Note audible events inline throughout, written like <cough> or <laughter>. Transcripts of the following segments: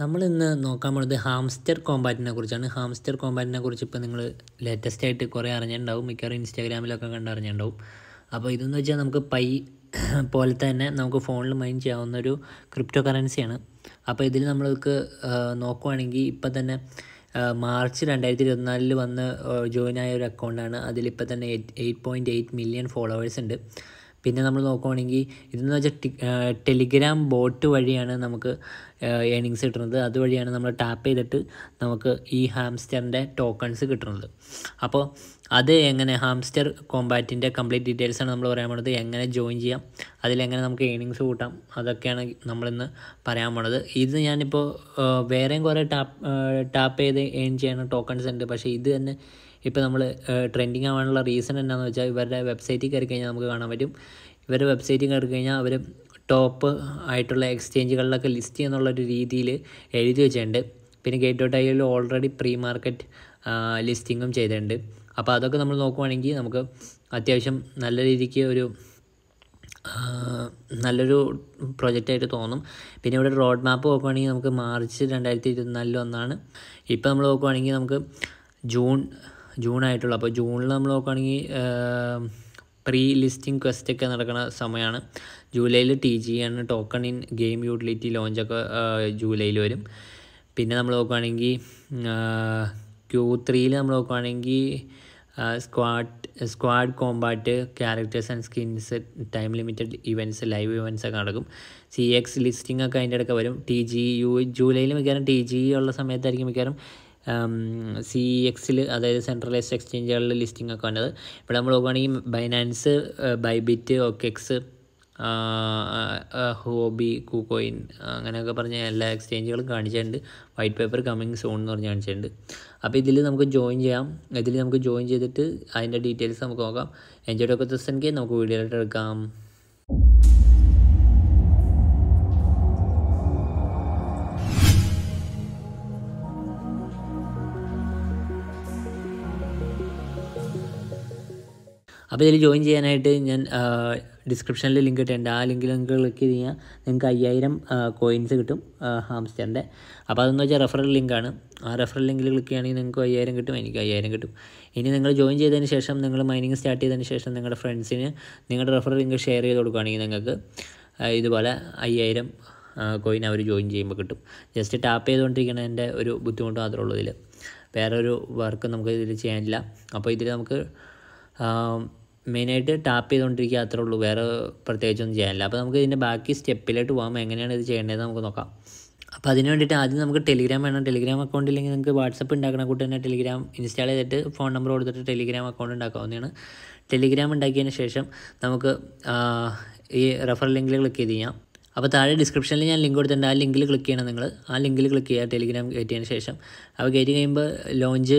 നമ്മൾ ഇന്ന് നോക്കാൻ പോകുന്നത് ഹാംസ്റ്റർ കോമ്പാറ്റിനെ കുറിച്ചാണ് ഹാംസ്റ്റർ കോമ്പാറ്റിനെ കുറിച്ച് ഇപ്പോൾ നിങ്ങൾ ലേറ്റസ്റ്റ് ആയിട്ട് കുറേ അറിഞ്ഞിട്ടുണ്ടാവും മിക്കവാറും ഇൻസ്റ്റാഗ്രാമിലൊക്കെ കണ്ടറിഞ്ഞിട്ടുണ്ടാവും അപ്പോൾ ഇതെന്ന് വെച്ചാൽ നമുക്ക് പൈ <coughs> പോലെ തന്നെ നമുക്ക് ഫോണിൽ മൈൻ ചെയ്യാവുന്ന ഒരു ക്രിപ്റ്റോ കറൻസിയാണ് അപ്പോൾ ഇതിൽ നമ്മൾക്ക് നോക്കുവാണെങ്കിൽ ഇപ്പം തന്നെ മാർച്ച് രണ്ടായിരത്തി ഇരുപത്തിനാലിൽ വന്ന് ജോയിൻ ആയ ഒരു അക്കൗണ്ടാണ് അതിലിപ്പോൾ തന്നെ eight eight point eight million followers ഉണ്ട് പിന്നെ നമ്മൾ നോക്കുകയാണെങ്കിൽ ഇതെന്ന് വെച്ചാൽ ടെലിഗ്രാം ബോട്ട് വഴിയാണ് നമുക്ക് ഏണിങ്സ് കിട്ടുന്നത് അതുവഴിയാണ് നമ്മൾ ടാപ്പ് ചെയ്തിട്ട് നമുക്ക് ഈ ഹാംസ്റ്ററിൻ്റെ ടോക്കൺസ് കിട്ടുന്നത് അപ്പോൾ അത് എങ്ങനെ ഹാംസ്റ്റർ കോമ്പാറ്റിൻ്റെ കംപ്ലീറ്റ് ഡീറ്റെയിൽസാണ് നമ്മൾ പറയാൻ പോണത് എങ്ങനെ ജോയിൻ ചെയ്യാം അതിലെങ്ങനെ നമുക്ക് ഏണിങ്സ് കൂട്ടാം അതൊക്കെയാണ് നമ്മളിന്ന് പറയാൻ പോണത് ഇത് ഞാനിപ്പോൾ വേറെയും കുറേ ടാപ്പ് ടാപ്പ് ചെയ്ത് ഏൺ ചെയ്യുന്ന ടോക്കൺസ് ഉണ്ട് പക്ഷേ ഇത് തന്നെ ഇപ്പോൾ നമ്മൾ ട്രെൻഡിങ് ആവാനുള്ള റീസൺ എന്താണെന്ന് വെച്ചാൽ ഇവരുടെ വെബ്സൈറ്റിൽ കയറി കഴിഞ്ഞാൽ നമുക്ക് കാണാൻ പറ്റും ഇവരുടെ വെബ്സൈറ്റിൽ കയറി കഴിഞ്ഞാൽ അവർ ടോപ്പ് ആയിട്ടുള്ള എക്സ്ചേഞ്ചുകളിലൊക്കെ ലിസ്റ്റ് ചെയ്യുന്നുള്ളൊരു രീതിയിൽ എഴുതി വെച്ചിട്ടുണ്ട് പിന്നെ ഗേറ്റ് ഡോട്ട് ഐയിൽ ഓൾറെഡി പ്രീ മാർക്കറ്റ് ലിസ്റ്റിങ്ങും ചെയ്തിട്ടുണ്ട് അപ്പോൾ അതൊക്കെ നമ്മൾ നോക്കുവാണെങ്കിൽ നമുക്ക് അത്യാവശ്യം നല്ല രീതിക്ക് ഒരു നല്ലൊരു പ്രൊജക്റ്റായിട്ട് തോന്നും പിന്നെ ഇവിടെ റോഡ് മാപ്പ് നോക്കുവാണെങ്കിൽ നമുക്ക് മാർച്ച് രണ്ടായിരത്തി ഇരുപത്തിനാലിൽ ഒന്നാണ് ഇപ്പോൾ നമ്മൾ നോക്കുവാണെങ്കിൽ നമുക്ക് ജൂൺ ജൂൺ ആയിട്ടുള്ളൂ അപ്പോൾ ജൂണിൽ നമ്മൾ നോക്കുകയാണെങ്കിൽ പ്രീ ലിസ്റ്റിംഗ് ക്വസ്റ്റ് ഒക്കെ നടക്കുന്ന സമയമാണ് ജൂലൈയിൽ ടി ജി ആണ് ടോക്കൺ ഇൻ ഗെയിം യൂട്ടിലിറ്റി ലോഞ്ചൊക്കെ ജൂലൈയിൽ വരും പിന്നെ നമ്മൾ നോക്കുകയാണെങ്കിൽ ക്യൂ ത്രീയിൽ നമ്മൾ നോക്കുകയാണെങ്കിൽ squad squad combat characters and skins time limited events live events ഒക്കെ നടക്കും സി എക്സ് ലിസ്റ്റിംഗ് ഒക്കെ അതിൻ്റെ ഇടയ്ക്ക് വരും ടി ജി യു ജൂലൈയിൽ മിക്കവാറും ടി ജി ഉള്ള സമയത്തായിരിക്കും മിക്കവാറും സി എക്സിൽ അതായത് സെൻട്രലൈസ്ഡ് എക്സ്ചേഞ്ചുകളിൽ ലിസ്റ്റിംഗ് ഒക്കെ വന്നത് ഇവിടെ നമ്മൾ നോക്കുകയാണെങ്കിൽ Binance Bybit OKX Huobi KuCoin അങ്ങനെയൊക്കെ പറഞ്ഞ എല്ലാ എക്സ്ചേഞ്ചുകളും കാണിച്ചിട്ടുണ്ട് വൈറ്റ് പേപ്പർ കമ്മിങ് സോൺ എന്ന് പറഞ്ഞ് കാണിച്ചിട്ടുണ്ട് അപ്പോൾ ഇതിൽ നമുക്ക് ജോയിൻ ചെയ്യാം ഇതിൽ നമുക്ക് ജോയിൻ ചെയ്തിട്ട് അതിൻ്റെ ഡീറ്റെയിൽസ് നമുക്ക് നോക്കാം എൻജോയ് ഒക്കെ തൗസൻഡ് നമുക്ക് വീഡിയോ ആയിട്ട് എടുക്കാം അപ്പോൾ ഇതിൽ ജോയിൻ ചെയ്യാനായിട്ട് ഞാൻ ഡിസ്ക്രിപ്ഷനിൽ ലിങ്ക് ഇട്ടുണ്ട് ആ ലിങ്കിൽ നിങ്ങൾക്ക് ക്ലിക്ക് ചെയ്ത് കഴിഞ്ഞാൽ നിങ്ങൾക്ക് അയ്യായിരം കോയിൻസ് കിട്ടും ഹാംസ്റ്ററിൻ്റെ അപ്പോൾ അതെന്ന് വെച്ചാൽ റെഫറൽ ലിങ്കാണ് ആ റെഫറൽ ലിങ്കിൽ ക്ലിക്ക് ചെയ്യുകയാണെങ്കിൽ നിങ്ങൾക്ക് അയ്യായിരം കിട്ടും എനിക്ക് അയ്യായിരം കിട്ടും ഇനി നിങ്ങൾ ജോയിൻ ചെയ്തതിന് ശേഷം നിങ്ങൾ മൈനിങ് സ്റ്റാർട്ട് ചെയ്തതിന് ശേഷം നിങ്ങളുടെ ഫ്രണ്ട്സിന് നിങ്ങളുടെ റെഫറൽ ലിങ്ക് ഷെയർ ചെയ്ത് കൊടുക്കുകയാണെങ്കിൽ നിങ്ങൾക്ക് ഇതുപോലെ അയ്യായിരം കോയിൻ അവർ ജോയിൻ ചെയ്യുമ്പോൾ കിട്ടും ജസ്റ്റ് ടാപ്പ് ചെയ്തുകൊണ്ടിരിക്കുന്നതിൻ്റെ ഒരു ബുദ്ധിമുട്ട് മാത്രമേ ഉള്ളൂ ഇതിൽ വേറൊരു വർക്ക് നമുക്ക് ഇതിൽ ചെയ്യാനില്ല അപ്പോൾ ഇതിൽ നമുക്ക് മെയിനായിട്ട് ടാപ്പ് ചെയ്തുകൊണ്ടിരിക്കുക അത്രേ ഉള്ളൂ വേറെ പ്രത്യേകിച്ചൊന്നും ചെയ്യാനില്ല അപ്പോൾ നമുക്ക് ഇതിൻ്റെ ബാക്കി സ്റ്റെപ്പിലോട്ട് പോകാം എങ്ങനെയാണ് ഇത് ചെയ്യേണ്ടതെന്ന് നമുക്ക് നോക്കാം അപ്പോൾ അതിന് വേണ്ടിയിട്ട് ആദ്യം നമുക്ക് ടെലിഗ്രാം വേണം ടെലിഗ്രാം അക്കൗണ്ട് ഇല്ലെങ്കിൽ നിങ്ങൾക്ക് വാട്സപ്പ് ഉണ്ടാക്കണ കൂട്ടി തന്നെ ടെലിഗ്രാം ഇൻസ്റ്റാൾ ചെയ്തിട്ട് ഫോൺ നമ്പർ കൊടുത്തിട്ട് ടെലിഗ്രാം അക്കൗണ്ട് ഉണ്ടാക്കാവുന്നതാണ് ടെലിഗ്രാം ഉണ്ടാക്കിയതിന് ശേഷം നമുക്ക് ഈ റെഫർ ലിങ്കിൽ ക്ലിക്ക് ചെയ്ത് കഴിഞ്ഞാൽ അപ്പോൾ താഴെ ഡിസ്ക്രിപ്ഷനിൽ ഞാൻ ലിങ്ക് കൊടുത്തിട്ടുണ്ട് ആ ലിങ്കിൽ ക്ലിക്ക് ചെയ്യണം നിങ്ങൾ ആ ലിങ്കിൽ ക്ലിക്ക് ചെയ്യുക ടെലിഗ്രാം കയറ്റിയതിന് ശേഷം അപ്പോൾ കയറ്റി കഴിയുമ്പോൾ ലോഞ്ച്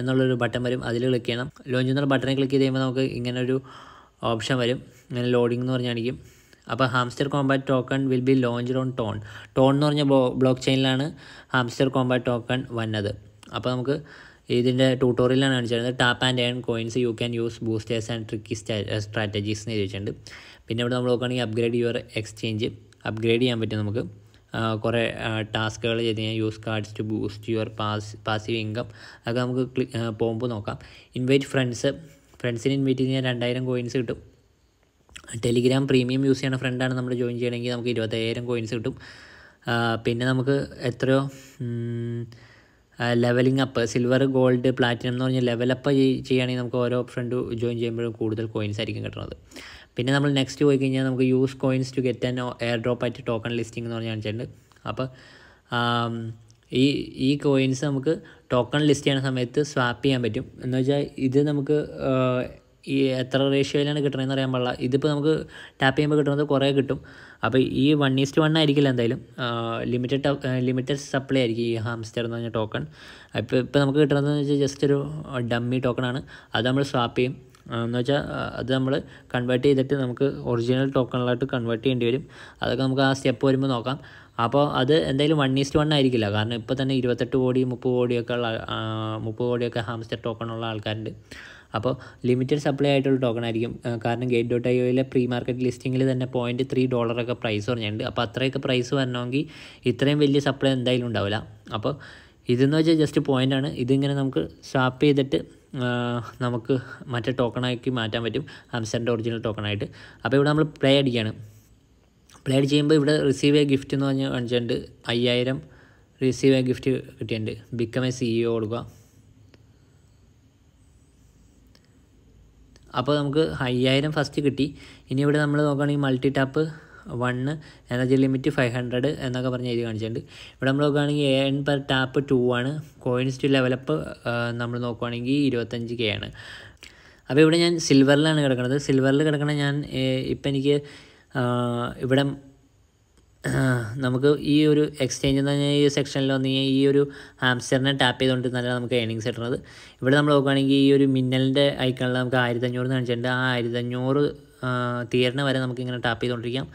എന്നുള്ളൊരു ബട്ടൺ വരും അതിൽ ക്ലിക്ക് ചെയ്യണം ലോഞ്ച് എന്നുള്ള ബട്ടണിൽ ക്ലിക്ക് ചെയ്ത് കഴിയുമ്പോൾ നമുക്ക് ഇങ്ങനൊരു ഓപ്ഷൻ വരും ഇങ്ങനെ ലോഡിംഗ് എന്ന് പറഞ്ഞായിരിക്കും അപ്പോൾ Hamster Kombat token will be launched on TON TON എന്ന് പറഞ്ഞ ബ്ലോക്ക് ചെയിനിലാണ് ഹാംസ്റ്റർ കോമ്പാറ്റ് ടോക്കൺ വന്നത് അപ്പോൾ നമുക്ക് ഇതിൻ്റെ ട്യൂട്ടോറിയലാണ് കാണിച്ചിരുന്നത് tap and earn coins you can use boosters and tricky strategies എന്ന് ചോദിച്ചിട്ടുണ്ട് പിന്നെ ഇവിടെ നമ്മൾ നോക്കുകയാണെങ്കിൽ അപ്ഗ്രേഡ് യുവർ എക്സ്ചേഞ്ച് അപ്ഗ്രേഡ് ചെയ്യാൻ പറ്റും നമുക്ക് കുറേ ടാസ്കുകൾ ചെയ്ത് കഴിഞ്ഞാൽ use cards to boost your pass passive income അതൊക്കെ നമുക്ക് ക്ലി പോകുമ്പോൾ നോക്കാം ഇൻവൈറ്റ് ഫ്രണ്ട്സ് ഫ്രണ്ട്സിന് ഇൻവൈറ്റ് ചെയ്ത് കഴിഞ്ഞാൽ രണ്ടായിരം കോയിൻസ് കിട്ടും ടെലിഗ്രാം പ്രീമിയം യൂസ് ചെയ്യണ ഫ്രണ്ടാണ് നമ്മൾ ജോയിൻ ചെയ്യണമെങ്കിൽ നമുക്ക് ഇരുപത്തയ്യായിരം കോയിൻസ് കിട്ടും പിന്നെ നമുക്ക് എത്രയോ leveling up silver gold platinum എന്ന് പറഞ്ഞാൽ ലെവലപ്പ് ചെയ്യുകയാണെങ്കിൽ നമുക്ക് ഓരോ ഫ്രണ്ട് ജോയിൻ ചെയ്യുമ്പോഴും കൂടുതൽ കോയിൻസ് ആയിരിക്കും കിട്ടുന്നത് പിന്നെ നമ്മൾ നെക്സ്റ്റ് പോയി കഴിഞ്ഞാൽ നമുക്ക് use coins to get an air drop at token listing എന്ന് പറഞ്ഞ് കാണിച്ചിട്ടുണ്ട് അപ്പോൾ ഈ ഈ കോയിൻസ് നമുക്ക് ടോക്കൺ ലിസ്റ്റ് ചെയ്യുന്ന സമയത്ത് സ്വാപ്പ് ചെയ്യാൻ പറ്റും എന്ന് വെച്ചാൽ ഇത് നമുക്ക് ഈ എത്ര റേഷ്യോയിലാണ് കിട്ടണതെന്ന് അറിയാൻ പാടില്ല ഇതിപ്പോൾ നമുക്ക് ടാപ്പ് ചെയ്യുമ്പോൾ കിട്ടുന്നത് കുറേ കിട്ടും അപ്പോൾ ഈ വൺ ഈസ്റ്റ് വൺ ആയിരിക്കില്ല എന്തായാലും ലിമിറ്റഡ് ലിമിറ്റഡ് സപ്ലൈ ആയിരിക്കും ഈ ഹാംസ്റ്റർ എന്ന് പറഞ്ഞ ടോക്കൺ അപ്പോൾ ഇപ്പോൾ നമുക്ക് കിട്ടുന്നതെന്ന് വെച്ചാൽ ജസ്റ്റ് ഒരു ഡമ്മി ടോക്കണാണ് അത് നമ്മൾ സ്വാപ്പ് ചെയ്യും എന്ന് വെച്ചാൽ അത് നമ്മൾ കൺവേർട്ട് ചെയ്തിട്ട് നമുക്ക് ഒറിജിനൽ ടോക്കണിലായിട്ട് കൺവേർട്ട് ചെയ്യേണ്ടി വരും അതൊക്കെ നമുക്ക് ആ സ്റ്റെപ്പ് വരുമ്പോൾ നോക്കാം അപ്പോൾ അത് എന്തായാലും വൺ ഈസ്റ്റ് വൺ ആയിരിക്കില്ല കാരണം ഇപ്പോൾ തന്നെ ഇരുപത്തെട്ട് കോടി മുപ്പത് കോടിയൊക്കെ ഉള്ള മുപ്പത് കോടിയൊക്കെ ഹാംസ്റ്റർ ടോക്കണുള്ള ആൾക്കാരുണ്ട് അപ്പോൾ ലിമിറ്റഡ് സപ്ലൈ ആയിട്ടുള്ള ടോക്കൺ ആയിരിക്കും കാരണം ഗേറ്റ് ഡോട്ട് ഐ ഒയിലെ പ്രീ മാർക്കറ്റ് ലിസ്റ്റിങ്ങിൽ തന്നെ പോയിൻറ്റ് ത്രീ ഡോളറൊക്കെ പ്രൈസ് പറഞ്ഞിട്ടുണ്ട് അപ്പോൾ അത്രയൊക്കെ പ്രൈസ് വരണമെങ്കിൽ ഇത്രയും വലിയ സപ്ലൈ എന്തായാലും ഉണ്ടാവില്ല അപ്പോൾ ഇതെന്ന് വെച്ചാൽ ജസ്റ്റ് പോയിൻ്റാണ് ഇതിങ്ങനെ നമുക്ക് സ്വാപ്പ് ചെയ്തിട്ട് നമുക്ക് മറ്റേ ടോക്കണാക്കി മാറ്റാൻ പറ്റും ആംസ്റ്ററിൻ്റെ ഒറിജിനൽ ടോക്കണായിട്ട് അപ്പോൾ ഇവിടെ നമ്മൾ പ്ലേ അടിക്കുകയാണ് പ്ലേ അടി ചെയ്യുമ്പോൾ ഇവിടെ റിസീവ് എ ഗിഫ്റ്റ് എന്ന് പറഞ്ഞാൽ കാണിച്ചിട്ടുണ്ട് അയ്യായിരം റിസീവ് എ ഗിഫ്റ്റ് കിട്ടിയിട്ടുണ്ട് ബിക്കം എ സിഇഒ കൊടുക്കുക അപ്പോൾ നമുക്ക് അയ്യായിരം ഫസ്റ്റ് കിട്ടി ഇനി ഇവിടെ നമ്മൾ നോക്കുകയാണെങ്കിൽ multi tap one energy limit five hundred എന്നൊക്കെ പറഞ്ഞ് എഴുതി കാണിച്ചിട്ടുണ്ട് ഇവിടെ നമ്മൾ നോക്കുകയാണെങ്കിൽ ഏൺ പെർ ടാപ്പ് ടു ആണ് കോയിൻസ് ടു ലെവലപ്പ് നമ്മൾ നോക്കുകയാണെങ്കിൽ ഇരുപത്തഞ്ച് കെ ആണ് അപ്പോൾ ഇവിടെ ഞാൻ സിൽവറിലാണ് കിടക്കുന്നത് സിൽവറിൽ കിടക്കണ ഞാൻ ഇപ്പം എനിക്ക് ഇവിടെ നമുക്ക് ഈ ഒരു എക്സ്ചേഞ്ച് എന്ന് പറഞ്ഞാൽ ഈ സെക്ഷനിൽ വന്നു കഴിഞ്ഞാൽ ഈ ഒരു ഹാംസ്റ്ററിനെ ടാപ്പ് ചെയ്തുകൊണ്ട് നല്ല നമുക്ക് ഏണിങ്സ് കിട്ടുന്നത് ഇവിടെ നമ്മൾ നോക്കുകയാണെങ്കിൽ ഈ ഒരു മിന്നലിൻ്റെ ഐക്കണിൽ നമുക്ക് ആയിരത്തഞ്ഞൂറ് എന്ന് കാണിച്ചിട്ടുണ്ട് ആ ആയിരത്തഞ്ഞൂറ് തീരണ വരെ നമുക്കിങ്ങനെ ടാപ്പ് ചെയ്തുകൊണ്ടിരിക്കാം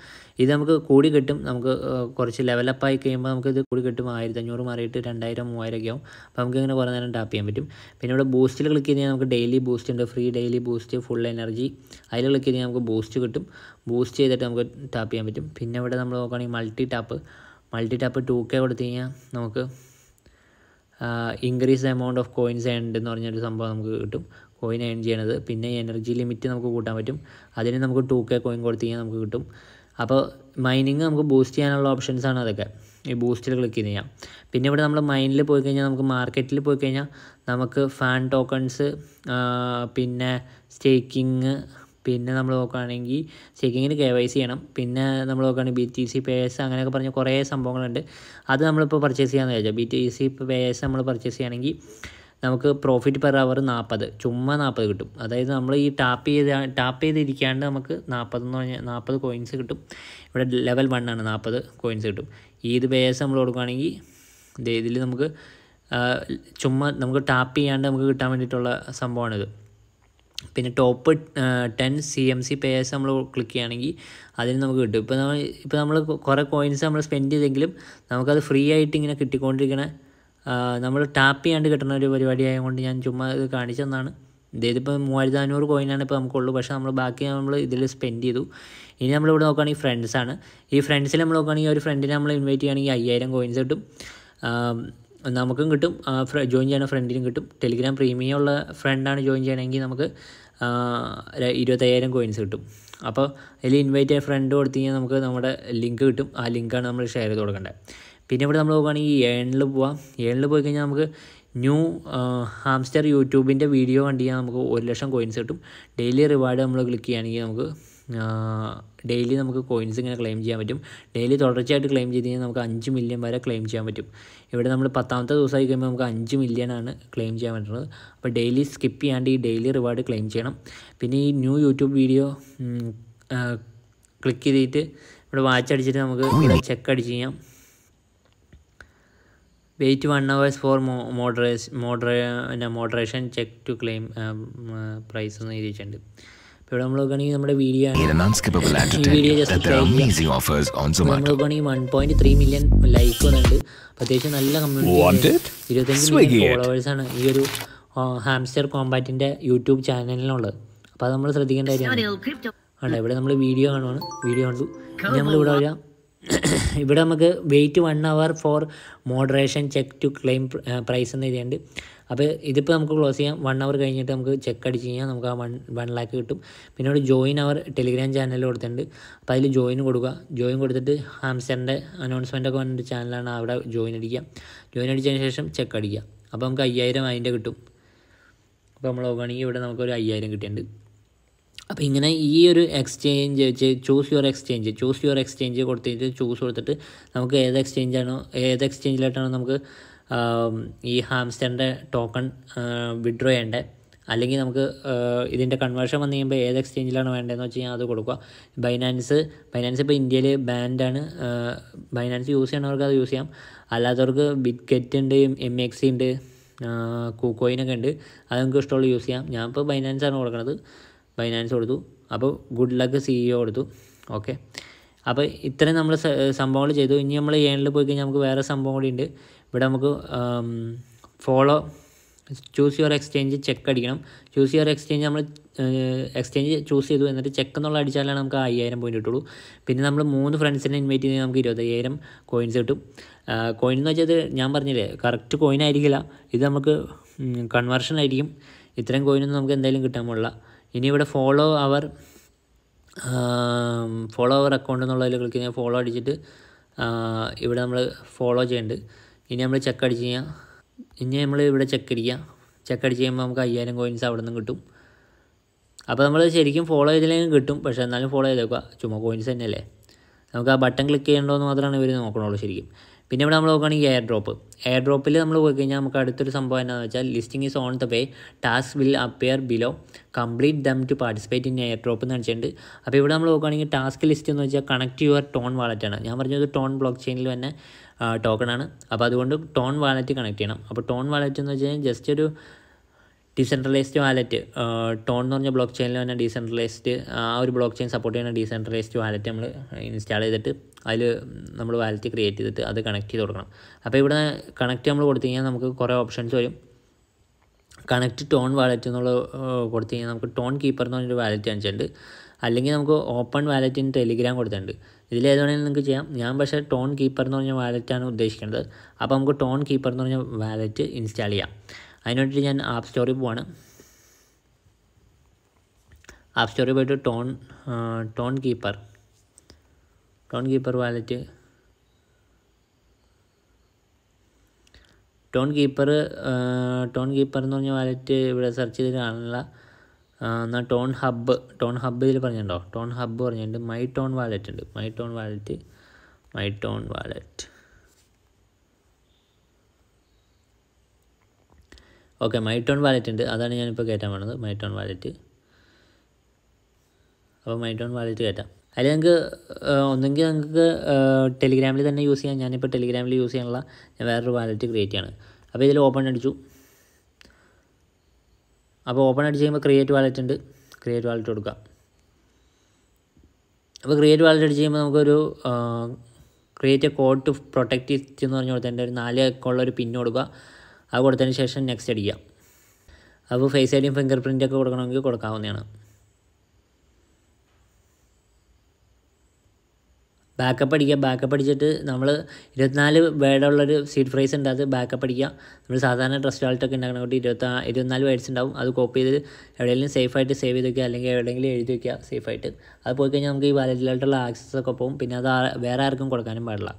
ഇത് നമുക്ക് കൂടി കിട്ടും നമുക്ക് കുറച്ച് ലെവലപ്പായി കഴിയുമ്പോൾ നമുക്ക് ഇത് കൂടി കിട്ടും ആയിരത്തി അഞ്ഞൂറ് മാറിയിട്ട് രണ്ടായിരം മൂവായിരം ഒക്കെ ആവും അപ്പോൾ നമുക്ക് ഇങ്ങനെ കുറേ നേരം ടാപ്പ് ചെയ്യാൻ പറ്റും പിന്നെ ഇവിടെ ബൂസ്റ്റിൽ ക്ലിക്ക് ചെയ്ത് നമുക്ക് ഡെയിലി ബൂസ്റ്റ് ഉണ്ട് free daily boost full energy അതിൽ ക്ലിക്ക് ചെയ്ത് നമുക്ക് ബൂസ്റ്റ് കിട്ടും ബൂസ്റ്റ് ചെയ്തിട്ട് നമുക്ക് ടാപ്പ് ചെയ്യാൻ പറ്റും പിന്നെ ഇവിടെ നമ്മൾ നോക്കുകയാണെങ്കിൽ multi tap multi tap two K കൊടുത്തു കഴിഞ്ഞാൽ നമുക്ക് increase amount of coins and എന്ന് പറഞ്ഞൊരു സംഭവം നമുക്ക് കിട്ടും കോയിൻ ഏൺ ചെയ്യണത് പിന്നെ എനർജി ലിമിറ്റ് നമുക്ക് കൂട്ടാൻ പറ്റും അതിന് നമുക്ക് ടു കെ കോയിൻ കൊടുത്തു കഴിഞ്ഞാൽ നമുക്ക് കിട്ടും അപ്പോൾ മൈനിങ് നമുക്ക് ബൂസ്റ്റ് ചെയ്യാനുള്ള ഓപ്ഷൻസ് ആണ് അതൊക്കെ ഈ ബൂസ്റ്റിൽ ക്ലിക്ക് ചെയ്യാം പിന്നെ ഇവിടെ നമ്മൾ മൈനിൽ പോയി കഴിഞ്ഞാൽ നമുക്ക് മാർക്കറ്റിൽ പോയി കഴിഞ്ഞാൽ നമുക്ക് ഫാൻ ടോക്കൺസ് പിന്നെ സ്റ്റേക്കിങ് പിന്നെ നമ്മൾ നോക്കുകയാണെങ്കിൽ സ്റ്റേക്കിങ്ങിന് കെ വൈ സി ചെയ്യണം പിന്നെ നമ്മൾ നോക്കുകയാണെങ്കിൽ ബി ടി സി എസ് അങ്ങനെയൊക്കെ പറഞ്ഞ കുറേ സംഭവങ്ങളുണ്ട് അത് നമ്മളിപ്പോൾ പർച്ചേസ് ചെയ്യാമെന്ന് വിചാരിച്ചാൽ ബി ടി സി എസ് നമ്മൾ പർച്ചേസ് ചെയ്യുകയാണെങ്കിൽ നമുക്ക് പ്രോഫിറ്റ് പെർ അവർ നാൽപ്പത് ചുമ്മാ നാൽപ്പത് കിട്ടും അതായത് നമ്മൾ ഈ ടാപ്പ് ചെയ്ത് ടാപ്പ് ചെയ്തിരിക്കാണ്ട് നമുക്ക് നാൽപ്പത് എന്ന് പറഞ്ഞാൽ നാൽപ്പത് കോയിൻസ് കിട്ടും ഇവിടെ ലെവൽ വൺ ആണ് നാൽപ്പത് കോയിൻസ് കിട്ടും ഈ ഇത് ബേസ് നമ്മൾ കൊടുക്കുകയാണെങ്കിൽ ഇതിൽ നമുക്ക് ചുമ്മാ നമുക്ക് ടാപ്പ് ചെയ്യാണ്ട് നമുക്ക് കിട്ടാൻ വേണ്ടിയിട്ടുള്ള സംഭവമാണിത് പിന്നെ top ten C M C pairs നമ്മൾ ക്ലിക്ക് ചെയ്യുകയാണെങ്കിൽ അതിന് നമുക്ക് കിട്ടും ഇപ്പോൾ നമ്മൾ ഇപ്പോൾ നമ്മൾ കുറേ കോയിൻസ് നമ്മൾ സ്പെൻഡ് ചെയ്തെങ്കിലും നമുക്കത് ഫ്രീ ആയിട്ട് ഇങ്ങനെ കിട്ടിക്കൊണ്ടിരിക്കണ നമ്മൾ ടാപ്പ് ചെയ്യാണ്ട് കിട്ടുന്ന ഒരു പരിപാടി ആയതുകൊണ്ട് ഞാൻ ചുമ്മാ ഇത് കാണിച്ചെന്നാണ് ഇതിപ്പോൾ മൂവായിരത്തി അഞ്ഞൂറ് കോയിനാണ് ഇപ്പോൾ നമുക്കുള്ളൂ പക്ഷേ നമ്മൾ ബാക്കി നമ്മൾ ഇതിൽ സ്പെൻഡ് ചെയ്തു ഇനി ഇവിടെ നോക്കുകയാണെങ്കിൽ ഫ്രണ്ട്സാണ് ഈ ഫ്രണ്ട്സിൽ നമ്മൾ നോക്കുകയാണെങ്കിൽ ഒരു ഫ്രണ്ടിനെ നമ്മൾ ഇൻവൈറ്റ് ചെയ്യുകയാണെങ്കിൽ അയ്യായിരം കോയിൻസ് കിട്ടും നമുക്കും കിട്ടും ജോയിൻ ചെയ്യണ ഫ്രണ്ടിനും കിട്ടും ടെലിഗ്രാം പ്രീമിയം ഉള്ള ഫ്രണ്ടാണ് ജോയിൻ ചെയ്യണമെങ്കിൽ നമുക്ക് ഇരുപത്തയ്യായിരം കോയിൻസ് കിട്ടും അപ്പോൾ അതിൽ ഇൻവൈറ്റ് ഫ്രണ്ട് കൊടുത്തു കഴിഞ്ഞാൽ നമുക്ക് നമ്മുടെ ലിങ്ക് കിട്ടും ആ ലിങ്കാണ് നമ്മൾ ഷെയർ ചെയ്ത് കൊടുക്കേണ്ടത് പിന്നെ ഇവിടെ നമ്മൾ നോക്കുകയാണെങ്കിൽ ഏണിൽ പോവാം ഏണിൽ പോയി കഴിഞ്ഞാൽ നമുക്ക് ന്യൂ ഹാംസ്റ്റർ യൂട്യൂബിൻ്റെ വീഡിയോ കണ്ടു കഴിഞ്ഞാൽ നമുക്ക് ഒരു ലക്ഷം കോയിൻസ് കിട്ടും ഡെയിലി റിവാർഡ് നമ്മൾ ക്ലിക്ക് ചെയ്യുകയാണെങ്കിൽ നമുക്ക് ഡെയിലി നമുക്ക് കോയിൻസ് ഇങ്ങനെ ക്ലെയിം ചെയ്യാൻ പറ്റും ഡെയിലി തുടർച്ചയായിട്ട് ക്ലെയിം ചെയ്ത് കഴിഞ്ഞാൽ നമുക്ക് അഞ്ച് മില്യൺ വരെ ക്ലെയിം ചെയ്യാൻ പറ്റും ഇവിടെ നമ്മൾ പത്താമത്തെ ദിവസമായി കഴിയുമ്പോൾ നമുക്ക് അഞ്ച് മില്യണാണ് ക്ലെയിം ചെയ്യാൻ പറ്റുന്നത് അപ്പോൾ ഡെയിലി സ്കിപ്പ് ചെയ്യാണ്ട് ഈ ഡെയിലി റിവാർഡ് ക്ലെയിം ചെയ്യണം പിന്നെ ഈ ന്യൂ യൂട്യൂബ് വീഡിയോ ക്ലിക്ക് ചെയ്തിട്ട് ഇവിടെ വാച്ച് അടിച്ചിട്ട് നമുക്ക് ഇവിടെ ചെക്ക് അടിച്ച് ചെയ്യാം wait one hours for moderation moderate moderation check to claim prize എന്ന് എഴുതിയിട്ടുണ്ട് ഇവിടെ നമ്മൾ നോക്കുകയാണെങ്കിൽ നമ്മുടെ വീഡിയോ നോക്കുകയാണെങ്കിൽ one point three million like വന്നിട്ടുണ്ട് അത്യാവശ്യം നല്ല കമ്മ്യൂണിറ്റി ഇരുപത്തഞ്ച് ഫോളോവേഴ്സാണ് ഈ ഒരു ഹാംസ്റ്റർ കോമ്പാറ്റിൻ്റെ യൂട്യൂബ് ചാനലിനുള്ളത് അപ്പൊ അത് നമ്മൾ ശ്രദ്ധിക്കേണ്ട കാര്യമാണ് ഇവിടെ നമ്മൾ വീഡിയോ കാണുവാണ് വീഡിയോ കണ്ടു നമ്മൾ ഇവിടെ വരാം <coughs> ഇവിടെ നമുക്ക് wait one hour for moderation check to claim prize എന്ന് എഴുതിയുണ്ട് അപ്പോൾ ഇതിപ്പോൾ നമുക്ക് ക്ലോസ് ചെയ്യാം വൺ അവർ കഴിഞ്ഞിട്ട് നമുക്ക് ചെക്ക് അടിച്ച് കഴിഞ്ഞാൽ നമുക്ക് ആ വൺ വൺ ലാക്ക് കിട്ടും പിന്നെ ഇവിടെ ജോയിൻ അവർ ടെലിഗ്രാം ചാനൽ കൊടുത്തിട്ടുണ്ട് അപ്പോൾ അതിൽ ജോയിൻ കൊടുക്കുക ജോയിൻ കൊടുത്തിട്ട് ഹാംസ്റ്ററിൻ്റെ ഒക്കെ വന്നിട്ട് ചാനലാണ് അവിടെ ജോയിൻ അടിക്കുക ജോയിൻ അടിച്ചതിന് ശേഷം ചെക്ക് അടിക്കുക അപ്പോൾ നമുക്ക് അയ്യായിരം അതിൻ്റെ കിട്ടും അപ്പോൾ നമ്മൾ നോക്കുകയാണെങ്കിൽ ഇവിടെ നമുക്കൊരു അയ്യായിരം കിട്ടിയിട്ടുണ്ട് അപ്പോൾ ഇങ്ങനെ ഈ ഒരു exchange choose your exchange choose your exchange കൊടുത്തിട്ട് ചൂസ് കൊടുത്തിട്ട് നമുക്ക് ഏത് എക്സ്ചേഞ്ചാണോ ഏത് എക്സ്ചേഞ്ചിലായിട്ടാണ് നമുക്ക് ഈ ഹാംസ്റ്ററിൻ്റെ ടോക്കൺ വിഡ്രോ ചെയ്യേണ്ടത് അല്ലെങ്കിൽ നമുക്ക് ഇതിൻ്റെ കൺവേർഷൻ വന്നു കഴിയുമ്പോൾ ഏത് എക്സ്ചേഞ്ചിലാണ് വേണ്ടതെന്ന് വെച്ച് കഴിഞ്ഞാൽ അത് കൊടുക്കുക ബൈനാൻസ് ബൈനാൻസ് ഇപ്പോൾ ഇന്ത്യയിൽ ബാൻഡാണ് ബൈനാൻസ് യൂസ് ചെയ്യണവർക്ക് അത് യൂസ് ചെയ്യാം അല്ലാത്തവർക്ക് ബിറ്റ്ഗെറ്റ് ഉണ്ട് എം എക്സ് ഉണ്ട് കൂക്കോയിനൊക്കെ ഉണ്ട് അത് നമുക്ക് ഇഷ്ടമുള്ള യൂസ് ചെയ്യാം ഞാനിപ്പോൾ ബൈനാൻസാണ് കൊടുക്കുന്നത് ബൈനാൻസ് കൊടുത്തു അപ്പോൾ ഗുഡ് ലക്ക് സിഇഒ കൊടുത്തു ഓക്കെ അപ്പോൾ ഇത്രയും നമ്മൾ സംഭവങ്ങൾ ചെയ്തു ഇനി നമ്മൾ ഏണിൽ പോയി കഴിഞ്ഞാൽ നമുക്ക് വേറെ സംഭവം കൂടി ഉണ്ട് ഇവിടെ നമുക്ക് follow choose your exchange check അടിക്കണം ചൂസ് യുവർ എക്സ്ചേഞ്ച് നമ്മൾ എക്സ്ചേഞ്ച് ചൂസ് ചെയ്തു എന്നിട്ട് ചെക്ക് എന്നുള്ള അടിച്ചാലാണ് നമുക്ക് അയ്യായിരം പോയിൻ്റ് കിട്ടുള്ളൂ പിന്നെ നമ്മൾ മൂന്ന് ഫ്രണ്ട്സിനെ ഇൻവൈറ്റ് ചെയ്ത് നമുക്ക് ഇരുപത്തയ്യായിരം കോയിൻസ് കിട്ടും കോയിൻ എന്ന് വെച്ചത് ഞാൻ പറഞ്ഞില്ലേ കറക്റ്റ് കോയിൻ ആയിരിക്കില്ല ഇത് നമുക്ക് കൺവേർഷൻ ആയിരിക്കും ഇത്രയും കോയിനൊന്നും നമുക്ക് എന്തായാലും കിട്ടാൻ പോലുള്ള ഇനി ഇവിടെ follow our follow our account എന്നുള്ളതിൽ ക്ലിക്ക് ചെയ്യാൻ ഫോളോ അടിച്ചിട്ട് ഇവിടെ നമ്മൾ ഫോളോ ചെയ്യേണ്ടത് ഇനി നമ്മൾ ചെക്ക് അടിച്ച് കഴിഞ്ഞാൽ ഇനി നമ്മൾ ഇവിടെ ചെക്ക് അടിക്കുക ചെക്ക് അടിച്ച് കഴിയുമ്പോൾ നമുക്ക് അയ്യായിരം കോയിൻസ് അവിടെ നിന്ന് കിട്ടും അപ്പോൾ നമ്മൾ ശരിക്കും ഫോളോ ചെയ്തില്ലെങ്കിൽ കിട്ടും പക്ഷേ എന്നാലും ഫോളോ ചെയ്തേക്കുക ചുമ്മാ കോയിൻസ് തന്നെയല്ലേ നമുക്ക് ആ ബട്ടൺ ക്ലിക്ക് ചെയ്യേണ്ടതെന്ന് മാത്രമാണ് ഇവർ നോക്കണുള്ളൂ ശരിക്കും പിന്നെ ഇവിടെ നമ്മൾ നോക്കുകയാണെങ്കിൽ എയർ ഡ്രോപ്പ് എയർ ഡ്രോപ്പിൽ നമ്മൾ പോയി കഴിഞ്ഞാൽ നമുക്ക് അടുത്തൊരു സംഭവം എന്താണെന്ന് വെച്ചാൽ listing is on the pay task will appear below complete them to participate in airdrop എന്ന് വെച്ചിട്ടുണ്ട് അപ്പോൾ ഇവിടെ നമ്മൾ നോക്കുകയാണെങ്കിൽ ടാസ്ക് ലിസ്റ്റ് എന്ന് വെച്ചാൽ കണക്ട് യുവർ ടോൺ വാലറ്റാണ് ഞാൻ പറഞ്ഞത് ടോൺ ബ്ലോക്ക് ചെയിനിൽ തന്നെ ടോക്കണാണ് അപ്പോൾ അതുകൊണ്ട് ടോൺ വാലറ്റ് കണക്ട് ചെയ്യണം അപ്പോൾ ടോൺ വാലറ്റ് എന്ന് വെച്ച് കഴിഞ്ഞാൽ ജസ്റ്റ് ഒരു ഡീസെൻട്രലൈസ്ഡ് വാലറ്റ് ടോൺ എന്ന് പറഞ്ഞ ബ്ലോക്ക് ചെയിനിൽ തന്നെ ഡീസെൻട്രലൈസ്ഡ് ആ ഒരു ബ്ലോക്ക് ചെയിൻ സപ്പോർട്ട് ചെയ്യുന്ന ഡീസെൻട്രലൈസ്ഡ് വാലറ്റ് നമ്മൾ ഇൻസ്റ്റാൾ ചെയ്തിട്ട് അതിൽ നമ്മൾ വാലറ്റ് ക്രിയേറ്റ് ചെയ്തിട്ട് അത് കണക്ട് ചെയ്ത് കൊടുക്കണം അപ്പോൾ ഇവിടെ കണക്ട് നമ്മൾ കൊടുത്തു കഴിഞ്ഞാൽ നമുക്ക് കുറേ ഓപ്ഷൻസ് വരും കണക്ട് ടോൺ വാലറ്റ് എന്നുള്ള കൊടുത്തു കഴിഞ്ഞാൽ നമുക്ക് ടോൺ കീപ്പർ എന്ന് പറഞ്ഞൊരു വാലറ്റ് കാണിച്ചിട്ടുണ്ട് അല്ലെങ്കിൽ നമുക്ക് ഓപ്പൺ വാലറ്റിന് ടെലിഗ്രാം കൊടുത്തിട്ടുണ്ട് ഇതിലേത് വേണമെങ്കിലും നിങ്ങൾക്ക് ചെയ്യാം ഞാൻ പക്ഷേ ടോൺ കീപ്പർ എന്ന് പറഞ്ഞ വാലറ്റാണ് ഉദ്ദേശിക്കുന്നത് അപ്പോൾ നമുക്ക് ടോൺ കീപ്പർ എന്ന് പറഞ്ഞ വാലറ്റ് ഇൻസ്റ്റാൾ ചെയ്യാം അതിന് ഞാൻ ആപ്പ് സ്റ്റോറിൽ പോവാണ് ആപ്പ് സ്റ്റോറിൽ പോയിട്ട് Ton Tonkeeper Tonkeeper wallet Tonkeeper Tonkeeper എന്ന് പറഞ്ഞ വാലറ്റ് ഇവിടെ സെർച്ച് ചെയ്ത് കാണില്ല എന്നാൽ ടോൺ ഹബ്ബ് ടോൺ ഹബ്ബ് ഇതിൽ പറഞ്ഞിട്ടുണ്ടോ ടോൺ ഹബ്ബ് പറഞ്ഞിട്ടുണ്ട് മൈ ടോൺ വാലറ്റ് ഉണ്ട് my Ton wallet my Ton wallet okay my Ton wallet ഉണ്ട് അതാണ് ഞാനിപ്പോൾ കയറ്റാൻ വേണത് മൈടോൺ വാലറ്റ് അപ്പോൾ മൈടോൺ വാലറ്റ് കയറ്റാം അതിൽ നിങ്ങൾക്ക് ഒന്നെങ്കിൽ നിങ്ങൾക്ക് ടെലിഗ്രാമിൽ തന്നെ യൂസ് ചെയ്യാം ഞാനിപ്പോൾ ടെലിഗ്രാമിൽ യൂസ് ചെയ്യാനുള്ള ഞാൻ വേറൊരു വാലറ്റ് ക്രിയേറ്റ് ചെയ്യാണ് അപ്പോൾ ഇതിൽ ഓപ്പൺ അടിച്ചു അപ്പോൾ ഓപ്പൺ അടിച്ച് കഴിയുമ്പോൾ ക്രിയേറ്റ് വാലറ്റ് ഉണ്ട് ക്രിയേറ്റ് വാലറ്റ് കൊടുക്കാം അപ്പോൾ ക്രിയേറ്റ് വാലറ്റ് അടിച്ച് കഴിയുമ്പോൾ നമുക്കൊരു create a code to protect എന്ന് പറഞ്ഞ് കൊടുത്തതിൻ്റെ ഒരു നാല് അക്കമുള്ള ഒരു പിൻ കൊടുക്കുക അത് കൊടുത്തതിന് ശേഷം നെക്സ്റ്റ് അടിക്കുക അപ്പോൾ ഫേസ് ഐഡിയും ഫിംഗർ ഒക്കെ കൊടുക്കണമെങ്കിൽ കൊടുക്കാവുന്നതാണ് ബാക്കപ്പ് അടിക്കുക ബാക്കപ്പ് അടിച്ചിട്ട് നമ്മൾ ഇരുപത്തിനാല് വേഡുള്ളൊരു സീഡ് ഫ്രൈസ് ഉണ്ട് അത് ബാക്കപ്പ് അടിക്കുക നമ്മൾ സാധാരണ ട്രസ്റ്റ് ആൾട്ടൊക്കെ ഉണ്ടാക്കണം കൂട്ടി ഇരുപത്താ ഇരുപത്തിനാല് വേഡ്സ് ഉണ്ടാവും അത് കോപ്പി ചെയ്ത് എവിടെയെങ്കിലും സേഫായിട്ട് സേവ് ചെയ്ത് വെക്കുക അല്ലെങ്കിൽ എവിടെയെങ്കിലും എഴുതി വെക്കുക സേഫായിട്ട് അത് പോയി കഴിഞ്ഞാൽ നമുക്ക് ഈ വാലറ്റിലായിട്ടുള്ള ആക്സസ് ഒക്കെ പോകും പിന്നെ അത് വേറെ ആർക്കും കൊടുക്കാനും പാടില്ല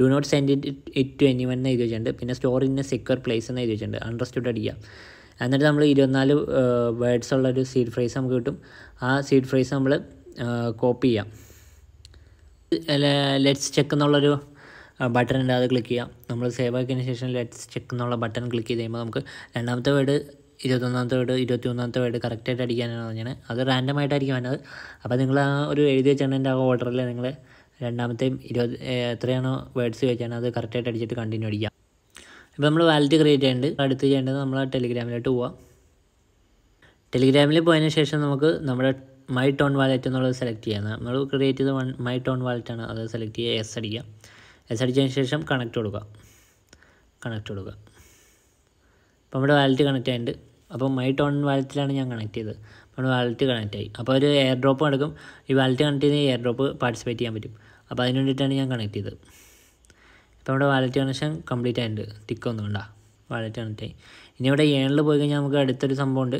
do not send it it to anyone എന്ന് എഴുതി വെച്ചിട്ടുണ്ട് പിന്നെ store in a secure place എന്ന് എഴുതി വെച്ചിട്ടുണ്ട് അണ്ടർസ്റ്റുഡ് അടിക്കുക എന്നിട്ട് നമ്മൾ ഇരുപത്തിനാല് വേർഡ്സ് ഉള്ളൊരു സീഡ് ഫ്രൈസ് നമുക്ക് കിട്ടും ആ സീഡ് ഫ്രൈസ് നമ്മൾ കോപ്പി ചെയ്യാം ലെറ്റ്സ് ചെക്ക് എന്നുള്ളൊരു ബട്ടൺ ഉണ്ട് അത് ക്ലിക്ക് ചെയ്യാം നമ്മൾ സേവ് ആക്കിയതിന് ശേഷം ലെറ്റ്സ് ചെക്ക് എന്നുള്ള ബട്ടൺ ക്ലിക്ക് ചെയ്ത് കഴിയുമ്പോൾ നമുക്ക് രണ്ടാമത്തെ വേർഡ് ഇരുപത്തൊന്നാമത്തെ വേർഡ് ഇരുപത്തി ഇരുപത്തിമൂന്നാമത്തെ വേർഡ് കറക്റ്റായിട്ട് അടിക്കാനാണ് പറഞ്ഞത് അത് റാൻഡമായിട്ടായിരിക്കും വേണ്ടത് അപ്പോൾ നിങ്ങൾ ആ ഒരു എഴുതി വെച്ചിട്ടുണ്ടെങ്കിൽ ആ ഓർഡറിൽ നിങ്ങൾ രണ്ടാമത്തെയും ഇരുപത് എത്രയാണോ വേർഡ്സ് വെച്ചാണ് അത് കറക്റ്റായിട്ട് അടിച്ചിട്ട് കണ്ടിന്യൂ അടിക്കാം ഇപ്പോൾ നമ്മൾ വാലറ്റ് ക്രിയേറ്റ് ചെയ്യേണ്ടത് അടുത്ത് ചെയ്യേണ്ടത് നമ്മൾ ടെലിഗ്രാമിലോട്ട് പോവാം ടെലിഗ്രാമിൽ പോയതിന് ശേഷം നമുക്ക് നമ്മുടെ മൈ ടോൺ വാലറ്റ് എന്നുള്ളത് സെലക്ട് ചെയ്യാം നമ്മൾ ക്രിയേറ്റ് ചെയ്ത വൺ മൈ ടോൺ വാലറ്റാണ് അത് സെലക്ട് ചെയ്യുക എസ് അടിക്കുക എസ് അടിച്ചതിന് ശേഷം കണക്ട് കൊടുക്കുക കണക്ട് കൊടുക്കുക അപ്പോൾ നമ്മുടെ വാലറ്റ് കണക്റ്റ് ആയിട്ടുണ്ട് അപ്പോൾ മൈ ടോൺ വാലറ്റിലാണ് ഞാൻ കണക്ട് ചെയ്തത് നമ്മുടെ വാലറ്റ് കണക്റ്റ് ആയി അപ്പോൾ ഒരു എയർ ഡ്രോപ്പ് നടക്കും ഈ വാലറ്റ് കണക്ട് ചെയ്ത് എയർ ഡ്രോപ്പ് പാർട്ടിസിപ്പേറ്റ് ചെയ്യാൻ പറ്റും അപ്പോൾ അതിന് വേണ്ടിയിട്ടാണ് ഞാൻ കണക്ട് ചെയ്തത് ഇപ്പോൾ നമ്മുടെ വാലറ്റ് കണക്ഷൻ കംപ്ലീറ്റ് ആയിട്ടുണ്ട് ഒന്നും വേണ്ട വാലറ്റ് കണക്ട് ആയി ഇനി ഇവിടെ ഏണിൽ പോയി കഴിഞ്ഞാൽ നമുക്ക് അടുത്തൊരു സംഭവമുണ്ട്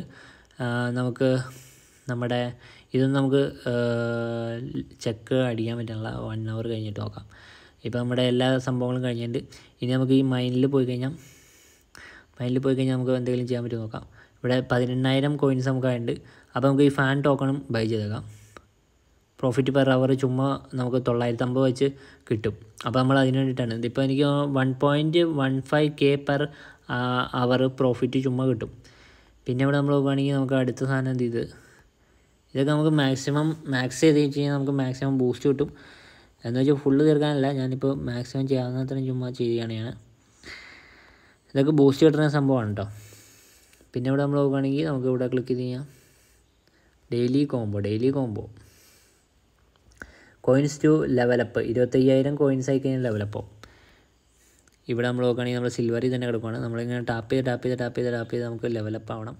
നമുക്ക് നമ്മുടെ ഇതൊന്നും നമുക്ക് ചെക്ക് അടിക്കാൻ പറ്റാനുള്ള വൺ അവർ കഴിഞ്ഞിട്ട് നോക്കാം ഇപ്പോൾ നമ്മുടെ എല്ലാ സംഭവങ്ങളും കഴിഞ്ഞിട്ടുണ്ട് ഇനി നമുക്ക് ഈ മൈനിൽ പോയി കഴിഞ്ഞാൽ മൈനിൽ പോയി കഴിഞ്ഞാൽ നമുക്ക് എന്തെങ്കിലും ചെയ്യാൻ പറ്റുമോ നോക്കാം ഇവിടെ പതിനെണ്ണായിരം കോയിൻസ് നമുക്ക് ആയിട്ടുണ്ട് അപ്പോൾ നമുക്ക് ഈ ഫാൻ ടോക്കണും ബൈ ചെയ്തേക്കാം പ്രോഫിറ്റ് പെർ അവർ ചുമ്മാ നമുക്ക് തൊള്ളായിരത്തമ്പത് വെച്ച് കിട്ടും അപ്പോൾ നമ്മൾ അതിന് വേണ്ടിയിട്ടാണ് ഇതിപ്പോൾ എനിക്ക് one point one five K per hour profit ചുമ്മാ കിട്ടും പിന്നെ ഇവിടെ നമ്മൾ നോക്കുകയാണെങ്കിൽ നമുക്ക് അടുത്ത സാധനം എന്ത് ചെയ്ത് ഇതൊക്കെ നമുക്ക് മാക്സിമം മാക്സ് ചെയ്ത് വെച്ച് കഴിഞ്ഞാൽ നമുക്ക് മാക്സിമം ബൂസ്റ്റ് കിട്ടും എന്ന് വെച്ചാൽ ഫുള്ള് തീർക്കാനല്ല ഞാനിപ്പോൾ മാക്സിമം ചെയ്യാവുന്നത്ര ചുമ്മാ ചെയ്യുകയാണ് ഞാൻ ഇതൊക്കെ ബൂസ്റ്റ് കിട്ടുന്ന സംഭവമാണ് കേട്ടോ പിന്നെ ഇവിടെ നമ്മൾ നോക്കുകയാണെങ്കിൽ നമുക്ക് ഇവിടെ ക്ലിക്ക് കഴിഞ്ഞാൽ daily combo daily combo coins to level up ഇരുപത്തയ്യായിരം കോയിൻസ് ആയി കഴിഞ്ഞാൽ ലെവലപ്പോ ഇവിടെ നമ്മൾ നോക്കുകയാണെങ്കിൽ നമ്മൾ സിൽവറിൽ തന്നെ കിടക്കുകയാണ് നമ്മളിങ്ങനെ ടാപ്പ് ചെയ്ത് ടാപ്പ് ചെയ്ത് ടാപ്പ് ചെയ്ത് ടാപ്പ് ചെയ്ത് നമുക്ക് ലെവലപ്പ് ആവണം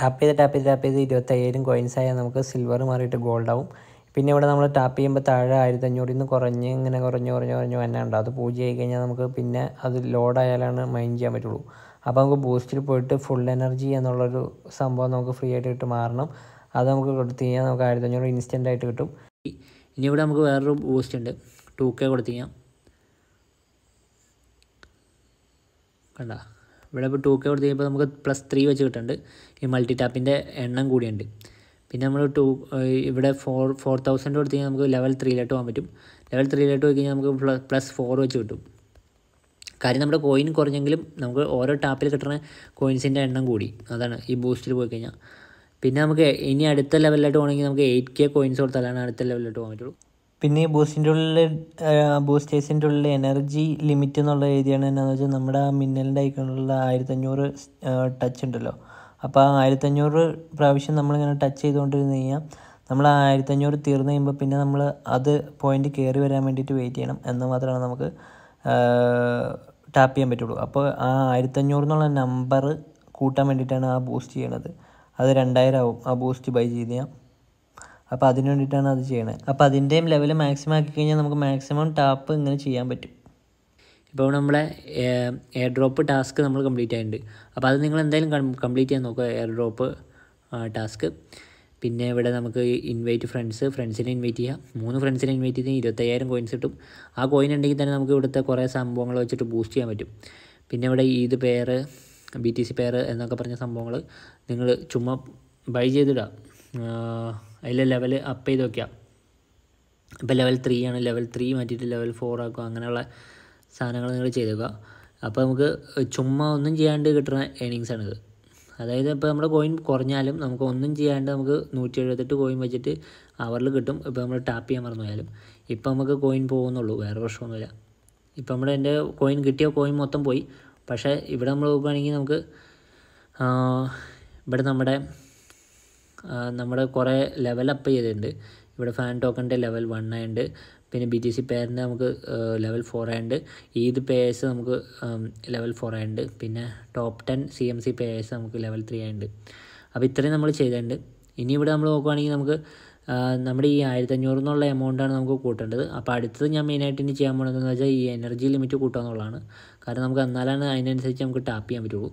ടാപ്പ് ചെയ്ത് ടാപ്പ് ചെയ്ത് ടാപ്പ് ചെയ്ത് ഇരുപത്തയ്യായിരം കോയിൻസ് ആയാൽ നമുക്ക് സിൽവർ മാറിയിട്ട് ഗോൾഡ് ആവും പിന്നെ ഇവിടെ നമ്മൾ ടാപ്പ് ചെയ്യുമ്പോൾ താഴെ ആയിരത്തി അഞ്ഞൂറിൽ നിന്ന് കുറഞ്ഞ് ഇങ്ങനെ കുറഞ്ഞ് കുറഞ്ഞ് കുറഞ്ഞ് വന്നാണ്ട് അത് പൂജ ആയി കഴിഞ്ഞാൽ നമുക്ക് പിന്നെ അത് ലോഡായാലാണ് മൈൻ ചെയ്യാൻ പറ്റുള്ളൂ അപ്പോൾ നമുക്ക് ബൂസ്റ്റിൽ പോയിട്ട് ഫുൾ എനർജി എന്നുള്ളൊരു സംഭവം നമുക്ക് ഫ്രീ ആയിട്ട് ഇട്ട് മാറണം അത് നമുക്ക് കൊടുത്തു കഴിഞ്ഞാൽ നമുക്ക് ആയിരത്തി അഞ്ഞൂറ് ഇൻസ്റ്റൻ്റ് ആയിട്ട് കിട്ടും ഇനി ഇവിടെ നമുക്ക് വേറൊരു ബൂസ്റ്റ് ഉണ്ട് ടു കെ കൊടുത്തു കഴിഞ്ഞാൽ കണ്ട ഇവിടെ ഇപ്പോൾ ടു കെ കൊടുത്തു കഴിഞ്ഞപ്പോൾ നമുക്ക് പ്ലസ് ത്രീ വെച്ച് കിട്ടുന്നുണ്ട് ഈ മൾട്ടി ടാപ്പിൻ്റെ എണ്ണം കൂടിയുണ്ട് പിന്നെ നമ്മൾ ടു ഇവിടെ ഫോർ ഫോർ തൗസൻഡ് കൊടുത്തു കഴിഞ്ഞാൽ നമുക്ക് ലെവൽ ത്രീയിലോട്ട് പോകാൻ പറ്റും ലെവൽ ത്രീയിലോട്ട് പോയി കഴിഞ്ഞാൽ നമുക്ക് പ്ലസ് ഫോർ വെച്ച് കിട്ടും കാര്യം നമ്മുടെ കോയിൻ കുറഞ്ഞെങ്കിലും നമുക്ക് ഓരോ ടാപ്പിൽ കിട്ടുന്ന കോയിൻസിൻ്റെ എണ്ണം കൂടി അതാണ് ഈ ബൂസ്റ്റിൽ പോയി കഴിഞ്ഞാൽ പിന്നെ നമുക്ക് ഇനി അടുത്ത ലെവലിലോട്ട് പോകണമെങ്കിൽ നമുക്ക് എയ്റ്റ് കെ കോയിൻസ് കൊടുത്താലാണ് അടുത്ത ലെവലിലോട്ട് പോകാൻ പറ്റുള്ളൂ പിന്നെ ഈ ബൂസ്റ്റിൻ്റെ ഉള്ളിൽ ബൂസ്റ്റേഴ്സിൻ്റെ ഉള്ളിൽ എനർജി ലിമിറ്റ് എന്നുള്ള രീതിയാണ് എന്നാന്ന് വെച്ചാൽ നമ്മുടെ മിന്നലിൻ്റെ ഐക്കണുള്ള ആയിരത്തഞ്ഞൂറ് ടച്ച് ഉണ്ടല്ലോ അപ്പോൾ ആ ആയിരത്തഞ്ഞൂറ് പ്രാവശ്യം നമ്മളിങ്ങനെ ടച്ച് ചെയ്തുകൊണ്ടിരുന്ന് കഴിഞ്ഞാൽ നമ്മൾ ആ ആയിരത്തഞ്ഞൂറ് തീർന്നു കഴിയുമ്പോൾ പിന്നെ നമ്മൾ അത് പോയിന്റ് കയറി വരാൻ വേണ്ടിയിട്ട് വെയിറ്റ് ചെയ്യണം എന്ന് മാത്രമാണ് നമുക്ക് ടാപ്പ് ചെയ്യാൻ പറ്റുള്ളൂ അപ്പോൾ ആ ആയിരത്തഞ്ഞൂറ് എന്നുള്ള നമ്പർ കൂട്ടാൻ വേണ്ടിയിട്ടാണ് ആ ബൂസ്റ്റ് ചെയ്യണത് അത് രണ്ടായിരം ആവും ആ ബൂസ്റ്റ് ബൈ ചെയ്ത് ഞാൻ അപ്പോൾ അതിന് വേണ്ടിയിട്ടാണ് അത് ചെയ്യണത് അപ്പോൾ അതിൻ്റെയും ലെവൽ മാക്സിമം ആക്കി കഴിഞ്ഞാൽ നമുക്ക് മാക്സിമം ടാപ്പ് ഇങ്ങനെ ചെയ്യാൻ പറ്റും ഇപ്പോൾ നമ്മളെ എയർ ഡ്രോപ്പ് ടാസ്ക് നമ്മൾ കംപ്ലീറ്റ് ആയിട്ടുണ്ട് അപ്പോൾ അത് നിങ്ങൾ എന്തായാലും കംപ്ലീറ്റ് ചെയ്യാൻ നോക്കുക എയർ ഡ്രോപ്പ് ടാസ്ക് പിന്നെ ഇവിടെ നമുക്ക് ഇൻവൈറ്റ് ഫ്രണ്ട്സ് ഫ്രണ്ട്സിനെ ഇൻവൈറ്റ് ചെയ്യാം മൂന്ന് ഫ്രണ്ട്സിനെ ഇൻവൈറ്റ് ചെയ്ത് ഇരുപത്തയ്യായിരം കോയിൻസ് കിട്ടും ആ കോയിൻ ഉണ്ടെങ്കിൽ തന്നെ നമുക്ക് ഇവിടുത്തെ കുറേ സംഭവങ്ങൾ വെച്ചിട്ട് ബൂസ്റ്റ് ചെയ്യാൻ പറ്റും പിന്നെ ഇവിടെ ഈദ് പേര് ബി ടി സി പെയർ എന്നൊക്കെ പറഞ്ഞ സംഭവങ്ങൾ നിങ്ങൾ ചുമ്മാ ബൈ ചെയ്തിടുക അതിലെ ലെവൽ അപ്പ് ചെയ്ത് വയ്ക്കുക ഇപ്പോൾ ലെവൽ ത്രീ ആണ് ലെവൽ ത്രീ മാറ്റിയിട്ട് ലെവൽ ഫോർ ആക്കുക അങ്ങനെയുള്ള സാധനങ്ങൾ നിങ്ങൾ വയ്ക്കുക അപ്പോൾ നമുക്ക് ചുമ്മാ ഒന്നും ചെയ്യാണ്ട് കിട്ടുന്ന ഏണിങ്സ് ആണിത് അതായത് ഇപ്പോൾ നമ്മുടെ കോയിൻ കുറഞ്ഞാലും നമുക്ക് ഒന്നും ചെയ്യാണ്ട് നമുക്ക് നൂറ്റി എഴുപത്തെട്ട് കോയിൻ വെച്ചിട്ട് അവറിൽ കിട്ടും ഇപ്പോൾ നമ്മൾ ടാപ്പ് ചെയ്യാൻ മറന്നു പോയാലും ഇപ്പോൾ നമുക്ക് കോയിൻ പോകുന്നുള്ളൂ വേറെ പ്രശ്നമൊന്നുമില്ല ഇപ്പോൾ നമ്മുടെ എൻ്റെ കോയിൻ കിട്ടിയ കോയിൻ മൊത്തം പോയി പക്ഷേ ഇവിടെ നമ്മൾ നോക്കുകയാണെങ്കിൽ നമുക്ക് ഇവിടെ നമ്മുടെ നമ്മുടെ കുറേ ലെവൽ അപ്പ് ചെയ്തിട്ടുണ്ട് ഇവിടെ ഫാൻ ടോക്കണിൻ്റെ ലെവൽ വൺ ആയുണ്ട് പിന്നെ ബി ടി സി പേരിൻ്റെ നമുക്ക് ലെവൽ ഫോർ ആയുണ്ട് ഈദ് പേഴ്സ് നമുക്ക് ലെവൽ ഫോർ ആയുണ്ട് പിന്നെ top ten C M C pairs നമുക്ക് ലെവൽ ത്രീ ആയുണ്ട് അപ്പോൾ ഇത്രയും നമ്മൾ ചെയ്തിട്ടുണ്ട് ഇനി ഇവിടെ നമ്മൾ നോക്കുകയാണെങ്കിൽ നമുക്ക് നമ്മുടെ ഈ ആയിരത്തഞ്ഞൂറ് എന്നുള്ള എമൗണ്ടാണ് നമുക്ക് കൂട്ടേണ്ടത് അപ്പോൾ അടുത്തത് ഞാൻ മെയിനായിട്ട് ഇനി ചെയ്യാൻ പോകുന്നതെന്ന് വെച്ചാൽ ഈ എനർജി ലിമിറ്റ് കൂട്ടുക എന്നുള്ളതാണ് കാരണം നമുക്ക് എന്നാലാണ് അതിനനുസരിച്ച് നമുക്ക് ടാപ്പ് ചെയ്യാൻ പറ്റുള്ളൂ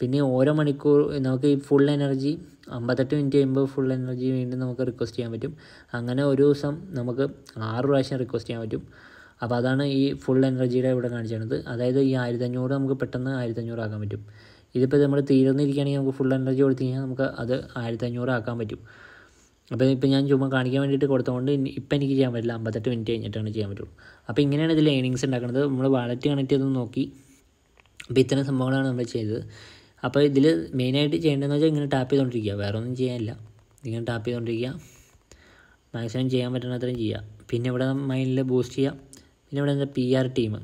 പിന്നെ ഓരോ മണിക്കൂർ നമുക്ക് ഈ ഫുൾ എനർജി അമ്പത്തെട്ട് മിനിറ്റ് കഴിയുമ്പോൾ ഫുൾ എനർജി വീണ്ടും നമുക്ക് റിക്വസ്റ്റ് ചെയ്യാൻ പറ്റും അങ്ങനെ ഒരു ദിവസം നമുക്ക് ആറ് പ്രാവശ്യം റിക്വസ്റ്റ് ചെയ്യാൻ പറ്റും അപ്പോൾ അതാണ് ഈ ഫുൾ എനർജിയുടെ ഇവിടെ കാണിച്ചിരുന്നത് അതായത് ഈ ആയിരത്തഞ്ഞൂറ് നമുക്ക് പെട്ടെന്ന് ആയിരത്തഞ്ഞൂറ് ആക്കാൻ പറ്റും ഇതിപ്പോൾ നമ്മൾ തീർന്നിരിക്കുകയാണെങ്കിൽ നമുക്ക് ഫുൾ എനർജി കൊടുത്തു കഴിഞ്ഞാൽ നമുക്ക് അത് ആയിരത്തഞ്ഞൂറ് ആക്കാൻ പറ്റും അപ്പോൾ ഇപ്പോൾ ഞാൻ ചുമ്മാ കാണിക്കാൻ വേണ്ടിയിട്ട് കൊടുത്തതുകൊണ്ട് ഇപ്പം എനിക്ക് ചെയ്യാൻ പറ്റില്ല അമ്പത്തെട്ട് മിനിറ്റ് കഴിഞ്ഞിട്ടാണ് ചെയ്യാൻ പറ്റുള്ളൂ അപ്പോൾ ഇങ്ങനെയാണ് ഇതിൽ ഏണിങ്സ് ഉണ്ടാക്കുന്നത് നമ്മൾ വാലറ്റ് കണക്ട് ചെയ്തൊന്ന് നോക്കി അപ്പോൾ ഇത്തരം സംഭവങ്ങളാണ് നമ്മൾ ചെയ്തത് അപ്പോൾ ഇതിൽ മെയിനായിട്ട് ചെയ്യേണ്ടതെന്ന് വെച്ചാൽ ഇങ്ങനെ ടാപ്പ് ചെയ്തുകൊണ്ടിരിക്കുക വേറെ ഒന്നും ചെയ്യാനില്ല ഇങ്ങനെ ടാപ്പ് ചെയ്തുകൊണ്ടിരിക്കുക മാക്സിമം ചെയ്യാൻ പറ്റുന്ന അത്രയും ചെയ്യുക പിന്നെ ഇവിടെ മൈൻഡിൽ ബൂസ്റ്റ് ചെയ്യുക പിന്നെ ഇവിടെ എന്താ P R team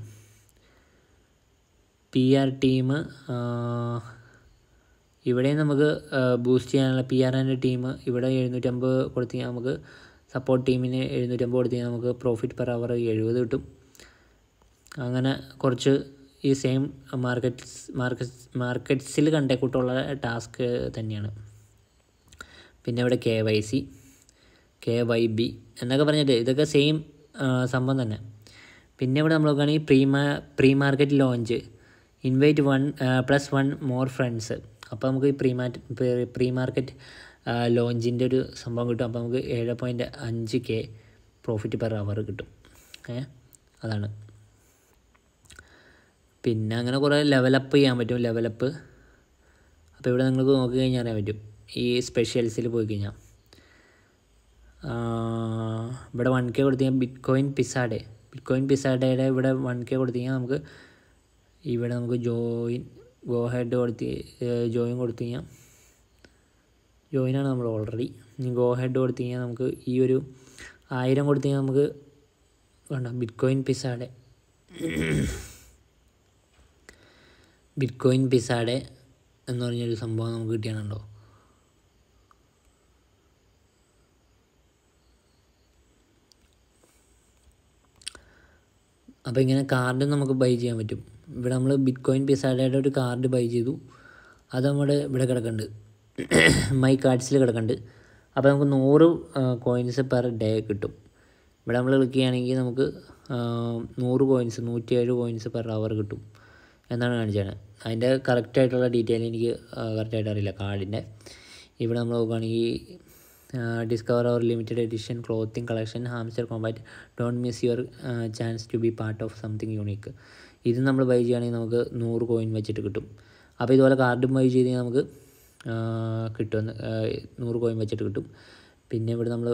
P R team ഇവിടെ നമുക്ക് ബൂസ്റ്റ് ചെയ്യാനുള്ള പി ആർ എൻ്റെ ടീം ഇവിടെ എഴുന്നൂറ്റമ്പത് കഴിഞ്ഞാൽ നമുക്ക് സപ്പോർട്ട് ടീമിന് എഴുന്നൂറ്റമ്പത് കഴിഞ്ഞാൽ നമുക്ക് പ്രോഫിറ്റ് പെർ അവർ എഴുപത് കിട്ടും അങ്ങനെ കുറച്ച് ഈ സെയിം മാർക്കറ്റ്സ് മാർക്കറ്റ് മാർക്കറ്റ്സിൽ കണ്ട കൂട്ടുള്ള ടാസ്ക് തന്നെയാണ് പിന്നെ ഇവിടെ K Y C K Y B എന്നൊക്കെ പറഞ്ഞിട്ട് ഇതൊക്കെ സെയിം സംഭവം തന്നെ പിന്നെ ഇവിടെ നമ്മൾ നോക്കുകയാണെങ്കിൽ pre pre market launch invite one plus one more friends അപ്പോൾ നമുക്ക് ഈ പ്രീ മാറ്റ് പ്രീ മാർക്കറ്റ് ലോഞ്ചിൻ്റെ ഒരു സംഭവം കിട്ടും അപ്പോൾ നമുക്ക് ഏഴ് പോയിൻറ്റ് അഞ്ച് കെ പ്രോഫിറ്റ് പെർ അവർ കിട്ടും ഏ അതാണ് പിന്നെ അങ്ങനെ കുറേ ലെവലപ്പ് ചെയ്യാൻ പറ്റും ലെവലപ്പ് അപ്പോൾ ഇവിടെ നിങ്ങൾക്ക് നോക്കി കഴിഞ്ഞാൽ അറിയാൻ പറ്റും ഈ സ്പെഷ്യൽസിൽ പോയി കഴിഞ്ഞാൽ ഇവിടെ വൺ കെ കൊടുത്തു കഴിഞ്ഞാൽ Bitcoin pizza day Bitcoin ഇവിടെ വൺ കെ കൊടുത്തു കഴിഞ്ഞാൽ നമുക്ക് ഇവിടെ നമുക്ക് ജോയിൻ ഗോ ഹെഡ് കൊടുത്ത് ജോയിൻ കൊടുത്തു കഴിഞ്ഞാൽ ജോയിൻ ആണ് നമ്മൾ ഓൾറെഡി ഇനി ഗോ ഹെഡ് കൊടുത്തു കഴിഞ്ഞാൽ നമുക്ക് ഈ ഒരു ആയിരം കൊടുത്തു കഴിഞ്ഞാൽ നമുക്ക് വേണ്ട Bitcoin pizza day Bitcoin pizza day എന്ന് പറഞ്ഞൊരു സംഭവം നമുക്ക് കിട്ടിയാണുണ്ടോ അപ്പോൾ ഇങ്ങനെ കാർഡ് നമുക്ക് ബൈ ചെയ്യാൻ പറ്റും ഇവിടെ നമ്മൾ ബിറ്റ് കോയിൻ പിസാഡയുടെ ഒരു കാർഡ് ബൈ ചെയ്തു അത് നമ്മുടെ ഇവിടെ കിടക്കുന്നുണ്ട് മൈ <coughs> കാർഡ്സിൽ കിടക്കുന്നുണ്ട് അപ്പോൾ നമുക്ക് നൂറ് കോയിൻസ് പെർ ഡേ കിട്ടും ഇവിടെ നമ്മൾ ക്ലിക്ക് നമുക്ക് നൂറ് കോയിൻസ് ഏഴ് കോയിൻസ് പെർ അവർ കിട്ടും എന്നാണ് കാണിച്ചത് അതിൻ്റെ കറക്റ്റായിട്ടുള്ള ഡീറ്റെയിൽ എനിക്ക് കറക്റ്റായിട്ട് അറിയില്ല കാർഡിൻ്റെ ഇവിടെ നമ്മൾ നോക്കുകയാണെങ്കിൽ discover our limited edition clothing collection Hamster Kombat don't miss your chance to be part of something unique ഇത് നമ്മൾ ബൈ ചെയ്യുകയാണെങ്കിൽ നമുക്ക് നൂറ് കോയിൻ വെച്ചിട്ട് കിട്ടും അപ്പോൾ ഇതുപോലെ കാർഡും ബൈ ചെയ്ത് നമുക്ക് കിട്ടും നൂറ് കോയിൻ വെച്ചിട്ട് കിട്ടും പിന്നെ ഇവിടെ നമ്മൾ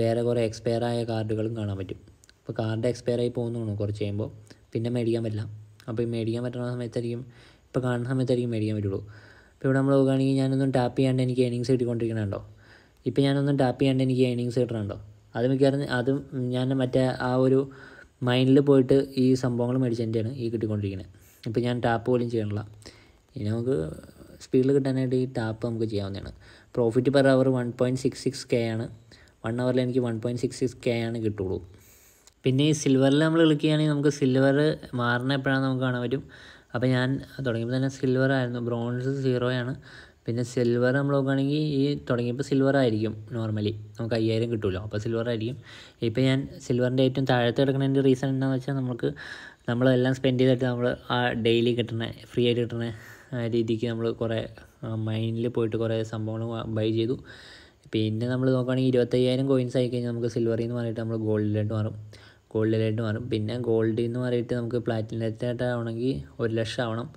വേറെ കുറേ എക്സ്പയർ ആയ കാർഡുകളും കാണാൻ പറ്റും അപ്പോൾ കാർഡ് എക്സ്പയർ ആയി പോകുന്നതാണ് കുറച്ച് കഴിയുമ്പോൾ പിന്നെ മേടിക്കാൻ പറ്റില്ല അപ്പോൾ ഈ മേടിക്കാൻ പറ്റുന്ന സമയത്തായിരിക്കും ഇപ്പോൾ കാണുന്ന സമയത്തായിരിക്കും മേടിക്കാൻ പറ്റുള്ളൂ അപ്പോൾ ഇവിടെ നമ്മൾ നോക്കുകയാണെങ്കിൽ ഞാനൊന്നും ടാപ്പ് ചെയ്യാണ്ട് എനിക്ക് ഏണിങ്സ് കിട്ടിക്കൊണ്ടിരിക്കണുണ്ടോ ഇപ്പോൾ ഞാനൊന്നും ടാപ്പ് ചെയ്യാണ്ട് എനിക്ക് ഏണിങ്സ് കിട്ടണുണ്ടോ അത് മിക്കവാറും അതും ഞാൻ മറ്റേ ആ ഒരു മൈനിൽ പോയിട്ട് ഈ സംഭവങ്ങൾ മേടിച്ചതിൻ്റെയാണ് ഈ കിട്ടിക്കൊണ്ടിരിക്കുന്നത് ഇപ്പോൾ ഞാൻ ടാപ്പ് പോലും ചെയ്യണില്ല ഇനി നമുക്ക് സ്പീഡിൽ കിട്ടാനായിട്ട് ഈ ടാപ്പ് നമുക്ക് ചെയ്യാവുന്നതാണ് profit per hour one point six six K ആണ് വൺ അവറിൽ എനിക്ക് one point six six K ആണ് കിട്ടുള്ളൂ പിന്നെ ഈ സിൽവറിൽ നമ്മൾ കളിക്കുകയാണെങ്കിൽ നമുക്ക് സിൽവർ മാറുന്ന എപ്പോഴാണെന്ന് നമുക്ക് കാണാൻ പറ്റും അപ്പോൾ ഞാൻ തുടങ്ങിയപ്പോൾ തന്നെ സിൽവർ ആയിരുന്നു ബ്രോൺസ് സീറോയാണ് പിന്നെ സിൽവർ നമ്മൾ നോക്കുകയാണെങ്കിൽ ഈ തുടങ്ങിയപ്പോൾ സിൽവർ ആയിരിക്കും നോർമലി നമുക്ക് അയ്യായിരം കിട്ടുമല്ലോ അപ്പോൾ സിൽവർ ആയിരിക്കും ഇപ്പോൾ ഞാൻ സിൽവറിൻ്റെ ഏറ്റവും താഴത്തെ കിടക്കുന്നതിൻ്റെ റീസൺ എന്താണെന്ന് വെച്ചാൽ നമുക്ക് നമ്മളെല്ലാം സ്പെൻഡ് ചെയ്തിട്ട് നമ്മൾ ആ ഡെയിലി കിട്ടുന്ന ഫ്രീ ആയിട്ട് കിട്ടുന്ന രീതിക്ക് നമ്മൾ കുറേ മൈൻഡിൽ പോയിട്ട് കുറേ സംഭവങ്ങൾ ബൈ ചെയ്തു പിന്നെ നമ്മൾ നോക്കുകയാണെങ്കിൽ ഇരുപത്തയ്യായിരം കോയിൻസ് ആയി കഴിഞ്ഞാൽ നമുക്ക് സിൽവറിൽ നിന്ന് പറഞ്ഞിട്ട് നമ്മൾ ഗോൾഡിലായിട്ട് മാറും ഗോൾഡിലായിട്ട് മാറും പിന്നെ ഗോൾഡിൽ നിന്ന് പറഞ്ഞിട്ട് നമുക്ക് പ്ലാറ്റിനത്തായിട്ട് ഒരു ലക്ഷം ആവണം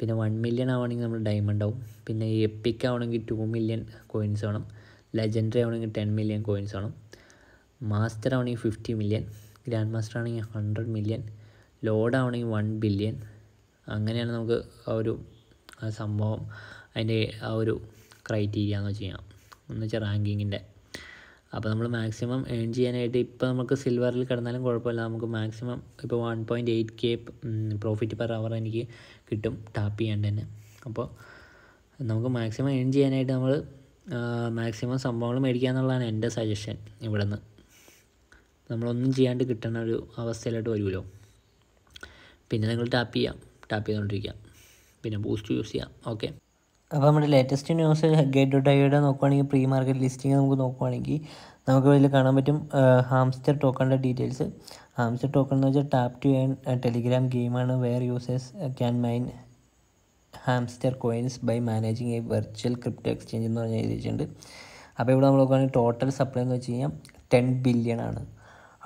പിന്നെ വൺ മില്യൺ ആവണമെങ്കിൽ നമ്മൾ ഡയമണ്ട് ആവും പിന്നെ എപ്പിക് ആവണമെങ്കിൽ ടു മില്യൺ കോയിൻസ് വേണം ലെജൻഡറി ആവണമെങ്കിൽ ടെൻ മില്യൺ കോയിൻസ് വേണം മാസ്റ്റർ ആവണമെങ്കിൽ ഫിഫ്റ്റി മില്യൺ ഗ്രാൻഡ് മാസ്റ്റർ ആണെങ്കിൽ ഹൺഡ്രഡ് മില്യൺ ലോഡ് ആവണമെങ്കിൽ വൺ ബില്യൺ അങ്ങനെയാണ് നമുക്ക് ആ ഒരു ആ സംഭവം അതിൻ്റെ ആ ഒരു ക്രൈറ്റീരിയ എന്ന് വെച്ച് കഴിഞ്ഞാൽ എന്ന് വെച്ചാൽ റാങ്കിങ്ങിൻ്റെ അപ്പോൾ നമ്മൾ മാക്സിമം ഏൺ ചെയ്യാനായിട്ട് ഇപ്പോൾ നമുക്ക് സിൽവറിൽ കിടന്നാലും കുഴപ്പമില്ല നമുക്ക് മാക്സിമം ഇപ്പോൾ one point eight K profit per hour എനിക്ക് കിട്ടും ടാപ്പ് ചെയ്യാണ്ട് തന്നെ അപ്പോൾ നമുക്ക് മാക്സിമം ഏൺ ചെയ്യാനായിട്ട് നമ്മൾ മാക്സിമം സംഭവങ്ങൾ മേടിക്കുക എന്നുള്ളതാണ് എൻ്റെ സജഷൻ ഇവിടെ നിന്ന് നമ്മളൊന്നും ചെയ്യാണ്ട് കിട്ടുന്ന ഒരു അവസ്ഥയിലോട്ട് വരുമല്ലോ പിന്നെ നിങ്ങൾ ടാപ്പ് ചെയ്യാം ടാപ്പ് ചെയ്തുകൊണ്ടിരിക്കുക പിന്നെ ബൂസ്റ്റ് യൂസ് ചെയ്യാം ഓക്കെ അപ്പോൾ നമ്മുടെ ലേറ്റസ്റ്റ് ന്യൂസ് ഗേറ്റ് ഡൊട്ടയുടെ നോക്കുവാണെങ്കിൽ പ്രീ മാർക്കറ്റ് ലിസ്റ്റിംഗ് നമുക്ക് നോക്കുവാണെങ്കിൽ നമുക്ക് ഇതിൽ കാണാൻ പറ്റും ഹാംസ്റ്റർ ടോക്കണിൻ്റെ ഡീറ്റെയിൽസ് ഹാംസ്റ്റർ ടോക്കൺ എന്ന് വെച്ചാൽ ടാപ്പ് ടു ആൻഡ് ടെലിഗ്രാം ഗെയിമാണ് where users can mine Hamster coins by managing a virtual crypto exchange എന്ന് പറഞ്ഞാൽ എഴുതിയിട്ടുണ്ട് അപ്പോൾ ഇവിടെ നമ്മൾ നോക്കുകയാണെങ്കിൽ ടോട്ടൽ സപ്ലൈ എന്ന് വെച്ച് കഴിഞ്ഞാൽ ടെൻ ബില്യൺ ആണ്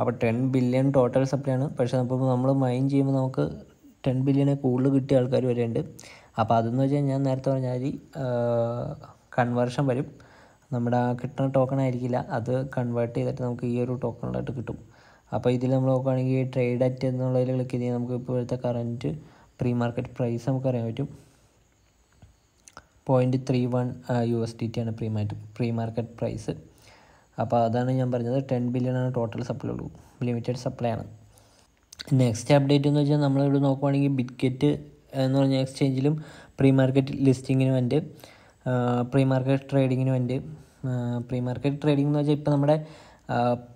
അപ്പോൾ ടെൻ ബില്യൺ ടോട്ടൽ സപ്ലൈ ആണ് പക്ഷേ അപ്പോൾ നമ്മൾ മൈൻ ചെയ്യുമ്പോൾ നമുക്ക് ടെൻ ബില്യണെ കൂടുതൽ കിട്ടിയ ആൾക്കാർ വരെയുണ്ട് അപ്പോൾ അതെന്ന് വെച്ച് കഴിഞ്ഞാൽ നേരത്തെ പറഞ്ഞാൽ കൺവേർഷൻ വരും നമ്മുടെ കിട്ടുന്ന ടോക്കൺ ആയിരിക്കില്ല അത് കൺവേർട്ട് ചെയ്തിട്ട് നമുക്ക് ഈ ഒരു ടോക്കണിലായിട്ട് കിട്ടും അപ്പോൾ ഇതിൽ നമ്മൾ നോക്കുകയാണെങ്കിൽ ട്രേഡ് അറ്റ് എന്നുള്ളതിൽ ക്ലിക്ക് ചെയ്താൽ നമുക്ക് ഇപ്പോഴത്തെ കറൻറ്റ് പ്രീ മാർക്കറ്റ് പ്രൈസ് നമുക്ക് അറിയാൻ പറ്റും point three one U S D T ആണ് പ്രീ മാറ്റ് പ്രീ മാർക്കറ്റ് പ്രൈസ് അപ്പോൾ അതാണ് ഞാൻ പറഞ്ഞത് ടെൻ ബില്യൺ ആണ് ടോട്ടൽ സപ്ലൈ ഉള്ളൂ ലിമിറ്റഡ് സപ്ലൈ ആണ് നെക്സ്റ്റ് അപ്ഡേറ്റ് എന്ന് വെച്ചാൽ നമ്മളിവിടെ നോക്കുവാണെങ്കിൽ ബിറ്റ്കറ്റ് എന്ന് പറഞ്ഞ എക്സ്ചേഞ്ചിലും പ്രീ മാർക്കറ്റ് ലിസ്റ്റിങ്ങിന് വേണ്ടി പ്രീ മാർക്കറ്റ് ട്രേഡിങ്ങിനും വേണ്ടി പ്രീ മാർക്കറ്റ് ട്രേഡിംഗ് എന്ന് വെച്ചാൽ ഇപ്പോൾ നമ്മുടെ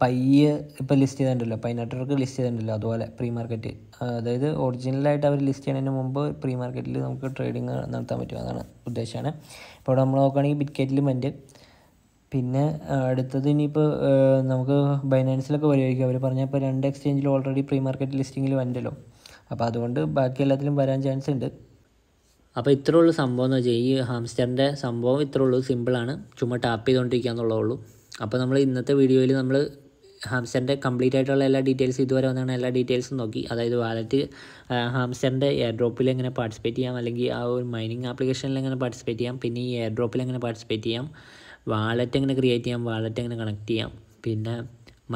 പയ്യ് ഇപ്പോൾ ലിസ്റ്റ് ചെയ്തിട്ടുണ്ടല്ലോ പൈ നെറ്റ്വർക്ക് ലിസ്റ്റ് ചെയ്തിട്ടുണ്ടല്ലോ അതുപോലെ പ്രീ മാർക്കറ്റ് അതായത് ഒറിജിനലായിട്ട് അവർ ലിസ്റ്റ് ചെയ്യുന്നതിന് മുമ്പ് പ്രീ മാർക്കറ്റിൽ നമുക്ക് ട്രേഡിങ് നടത്താൻ പറ്റും അതാണ് ഉദ്ദേശമാണ് ഇപ്പോൾ നമ്മൾ നോക്കുകയാണെങ്കിൽ ബിറ്റ്കറ്റിലും വേണ്ട പിന്നെ അടുത്തത് ഇനിയിപ്പോൾ നമുക്ക് ബൈനാൻസിലൊക്കെ വരുമായിരിക്കും അവർ പറഞ്ഞപ്പോൾ രണ്ട് എക്സ്ചേഞ്ചിൽ ഓൾറെഡി പ്രീ മാർക്കറ്റ് ലിസ്റ്റിങ്ങിൽ വേണ്ടല്ലോ അപ്പോൾ അതുകൊണ്ട് ബാക്കി എല്ലാത്തിലും വരാൻ ചാൻസ് ഉണ്ട് അപ്പോൾ ഇത്രേ ഉള്ളൂ സംഭവം എന്ന് വെച്ചാൽ ഈ ഹാംസ്റ്ററിൻ്റെ സംഭവം ഇത്രേ ഉള്ളൂ സിമ്പിളാണ് ചുമ്മാ ടാപ്പ് ചെയ്തുകൊണ്ടിരിക്കുക എന്നുള്ളേ ഉള്ളൂ അപ്പോൾ നമ്മൾ ഇന്നത്തെ വീഡിയോയിൽ നമ്മൾ ഹാംസ്റ്ററിൻ്റെ കംപ്ലീറ്റ് ആയിട്ടുള്ള എല്ലാ ഡീറ്റെയിൽസ് ഇതുവരെ വന്നാണ് എല്ലാ ഡീറ്റെയിൽസും നോക്കി അതായത് വാലറ്റ് ഹാംസ്റ്ററിൻ്റെ എയർ ഡ്രോപ്പിൽ എങ്ങനെ പാർട്ടിസിപ്പേറ്റ് ചെയ്യാം അല്ലെങ്കിൽ ആ ഒരു മൈനിങ് ആപ്ലിക്കേഷനിൽ എങ്ങനെ പാർട്ടിസിപ്പേറ്റ് ചെയ്യാം പിന്നെ ഈ എയർ ഡ്രോപ്പിൽ എങ്ങനെ പാർട്ടിസിപ്പേറ്റ് ചെയ്യാം വാലറ്റ് എങ്ങനെ ക്രിയേറ്റ് ചെയ്യാം വാലറ്റ് എങ്ങനെ കണക്ട് ചെയ്യാം പിന്നെ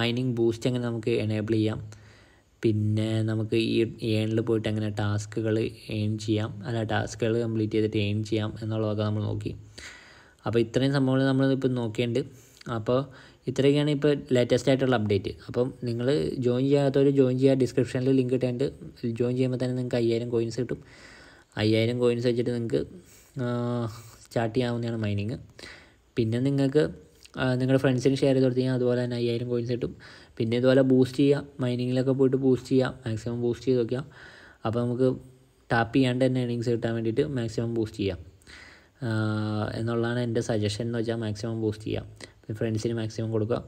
മൈനിങ് ബൂസ്റ്റ് എങ്ങനെ നമുക്ക് എനേബിൾ ചെയ്യാം പിന്നെ നമുക്ക് ഈ ഏണിൽ പോയിട്ട് എങ്ങനെ ടാസ്കുകൾ ഏൺ ചെയ്യാം അല്ല ടാസ്കുകൾ കംപ്ലീറ്റ് ചെയ്തിട്ട് ഏൺ ചെയ്യാം എന്നുള്ളതൊക്കെ നമ്മൾ നോക്കി അപ്പോൾ ഇത്രയും സംഭവങ്ങൾ നമ്മളിപ്പോൾ നോക്കിയുണ്ട് അപ്പോൾ ഇത്രയൊക്കെയാണ് ഇപ്പോൾ ലേറ്റസ്റ്റ് ആയിട്ടുള്ള അപ്ഡേറ്റ് അപ്പം നിങ്ങൾ ജോയിൻ ചെയ്യാത്തവർ ജോയിൻ ചെയ്യാൻ ഡിസ്ക്രിപ്ഷനിൽ ലിങ്ക് ഇട്ടുണ്ട് ജോയിൻ ചെയ്യുമ്പോൾ തന്നെ നിങ്ങൾക്ക് അയ്യായിരം കോയിൻസ് കിട്ടും അയ്യായിരം കോയിൻസ് വെച്ചിട്ട് നിങ്ങൾക്ക് സ്റ്റാർട്ട് ചെയ്യാവുന്നതാണ് മൈനിങ് പിന്നെ നിങ്ങൾക്ക് നിങ്ങളുടെ ഫ്രണ്ട്സിന് ഷെയർ ചെയ്ത് കൊടുത്തു കഴിഞ്ഞാൽ അതുപോലെ തന്നെ അയ്യായിരം കോയിൻസ് കിട്ടും പിന്നെ ഇതുപോലെ ബൂസ്റ്റ് ചെയ്യാം മൈനിങ്ങിലൊക്കെ പോയിട്ട് ബൂസ്റ്റ് ചെയ്യാം മാക്സിമം ബൂസ്റ്റ് ചെയ്ത് നോക്കാം അപ്പോൾ നമുക്ക് ടാപ്പ് ചെയ്യാണ്ട് തന്നെ എണിങ്സ് കിട്ടാൻ വേണ്ടിയിട്ട് മാക്സിമം ബൂസ്റ്റ് ചെയ്യാം എന്നുള്ളതാണ് എൻ്റെ സജഷൻ എന്ന് വെച്ചാൽ മാക്സിമം ബൂസ്റ്റ് ചെയ്യാം ഫ്രണ്ട്സിന് മാക്സിമം കൊടുക്കുക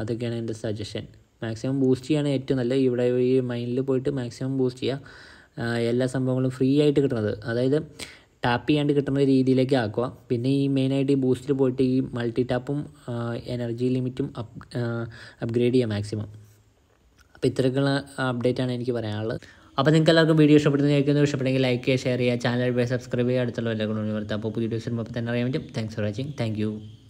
അതൊക്കെയാണ് എൻ്റെ സജഷൻ മാക്സിമം ബൂസ്റ്റ് ചെയ്യാണ് ഏറ്റവും നല്ലത് ഇവിടെ ഈ മൈനിൽ പോയിട്ട് മാക്സിമം ബൂസ്റ്റ് ചെയ്യുക എല്ലാ സംഭവങ്ങളും ഫ്രീ ആയിട്ട് കിട്ടുന്നത് അതായത് ടാപ്പ് ചെയ്യാണ്ട് കിട്ടുന്ന രീതിയിലേക്ക് ആക്കുക പിന്നെ ഈ മെയിനായിട്ട് ഈ ബൂസ്റ്റിൽ പോയിട്ട് ഈ മൾട്ടി ടാപ്പും എനർജി ലിമിറ്റും അപ് അപ്ഗ്രേഡ് ചെയ്യുക മാക്സിമം അപ്പോൾ ഇത്തരത്തിലുള്ള അപ്ഡേറ്റ് ആണ് എനിക്ക് പറയാനുള്ളത് അപ്പോൾ നിങ്ങൾക്ക് എല്ലാവർക്കും വീഡിയോ ഇഷ്ടപ്പെടുന്ന കേൾക്കുന്നത് ഇഷ്ടപ്പെടുമെങ്കിൽ ലൈക്ക് ചെയ്യുക ഷെയർ ചെയ്യുക ചാനൽ സബ്സ്ക്രൈബ് ചെയ്യുക അടുത്തുള്ള എല്ലാ ഗുണങ്ങളും വരുത്തുക അപ്പോൾ പുതിയ വീഡിയോസ് വരുമ്പോൾ തന്നെ അറിയാൻ പറ്റും താങ്ക്സ് ഫോർ വാച്ചിങ് താങ്ക്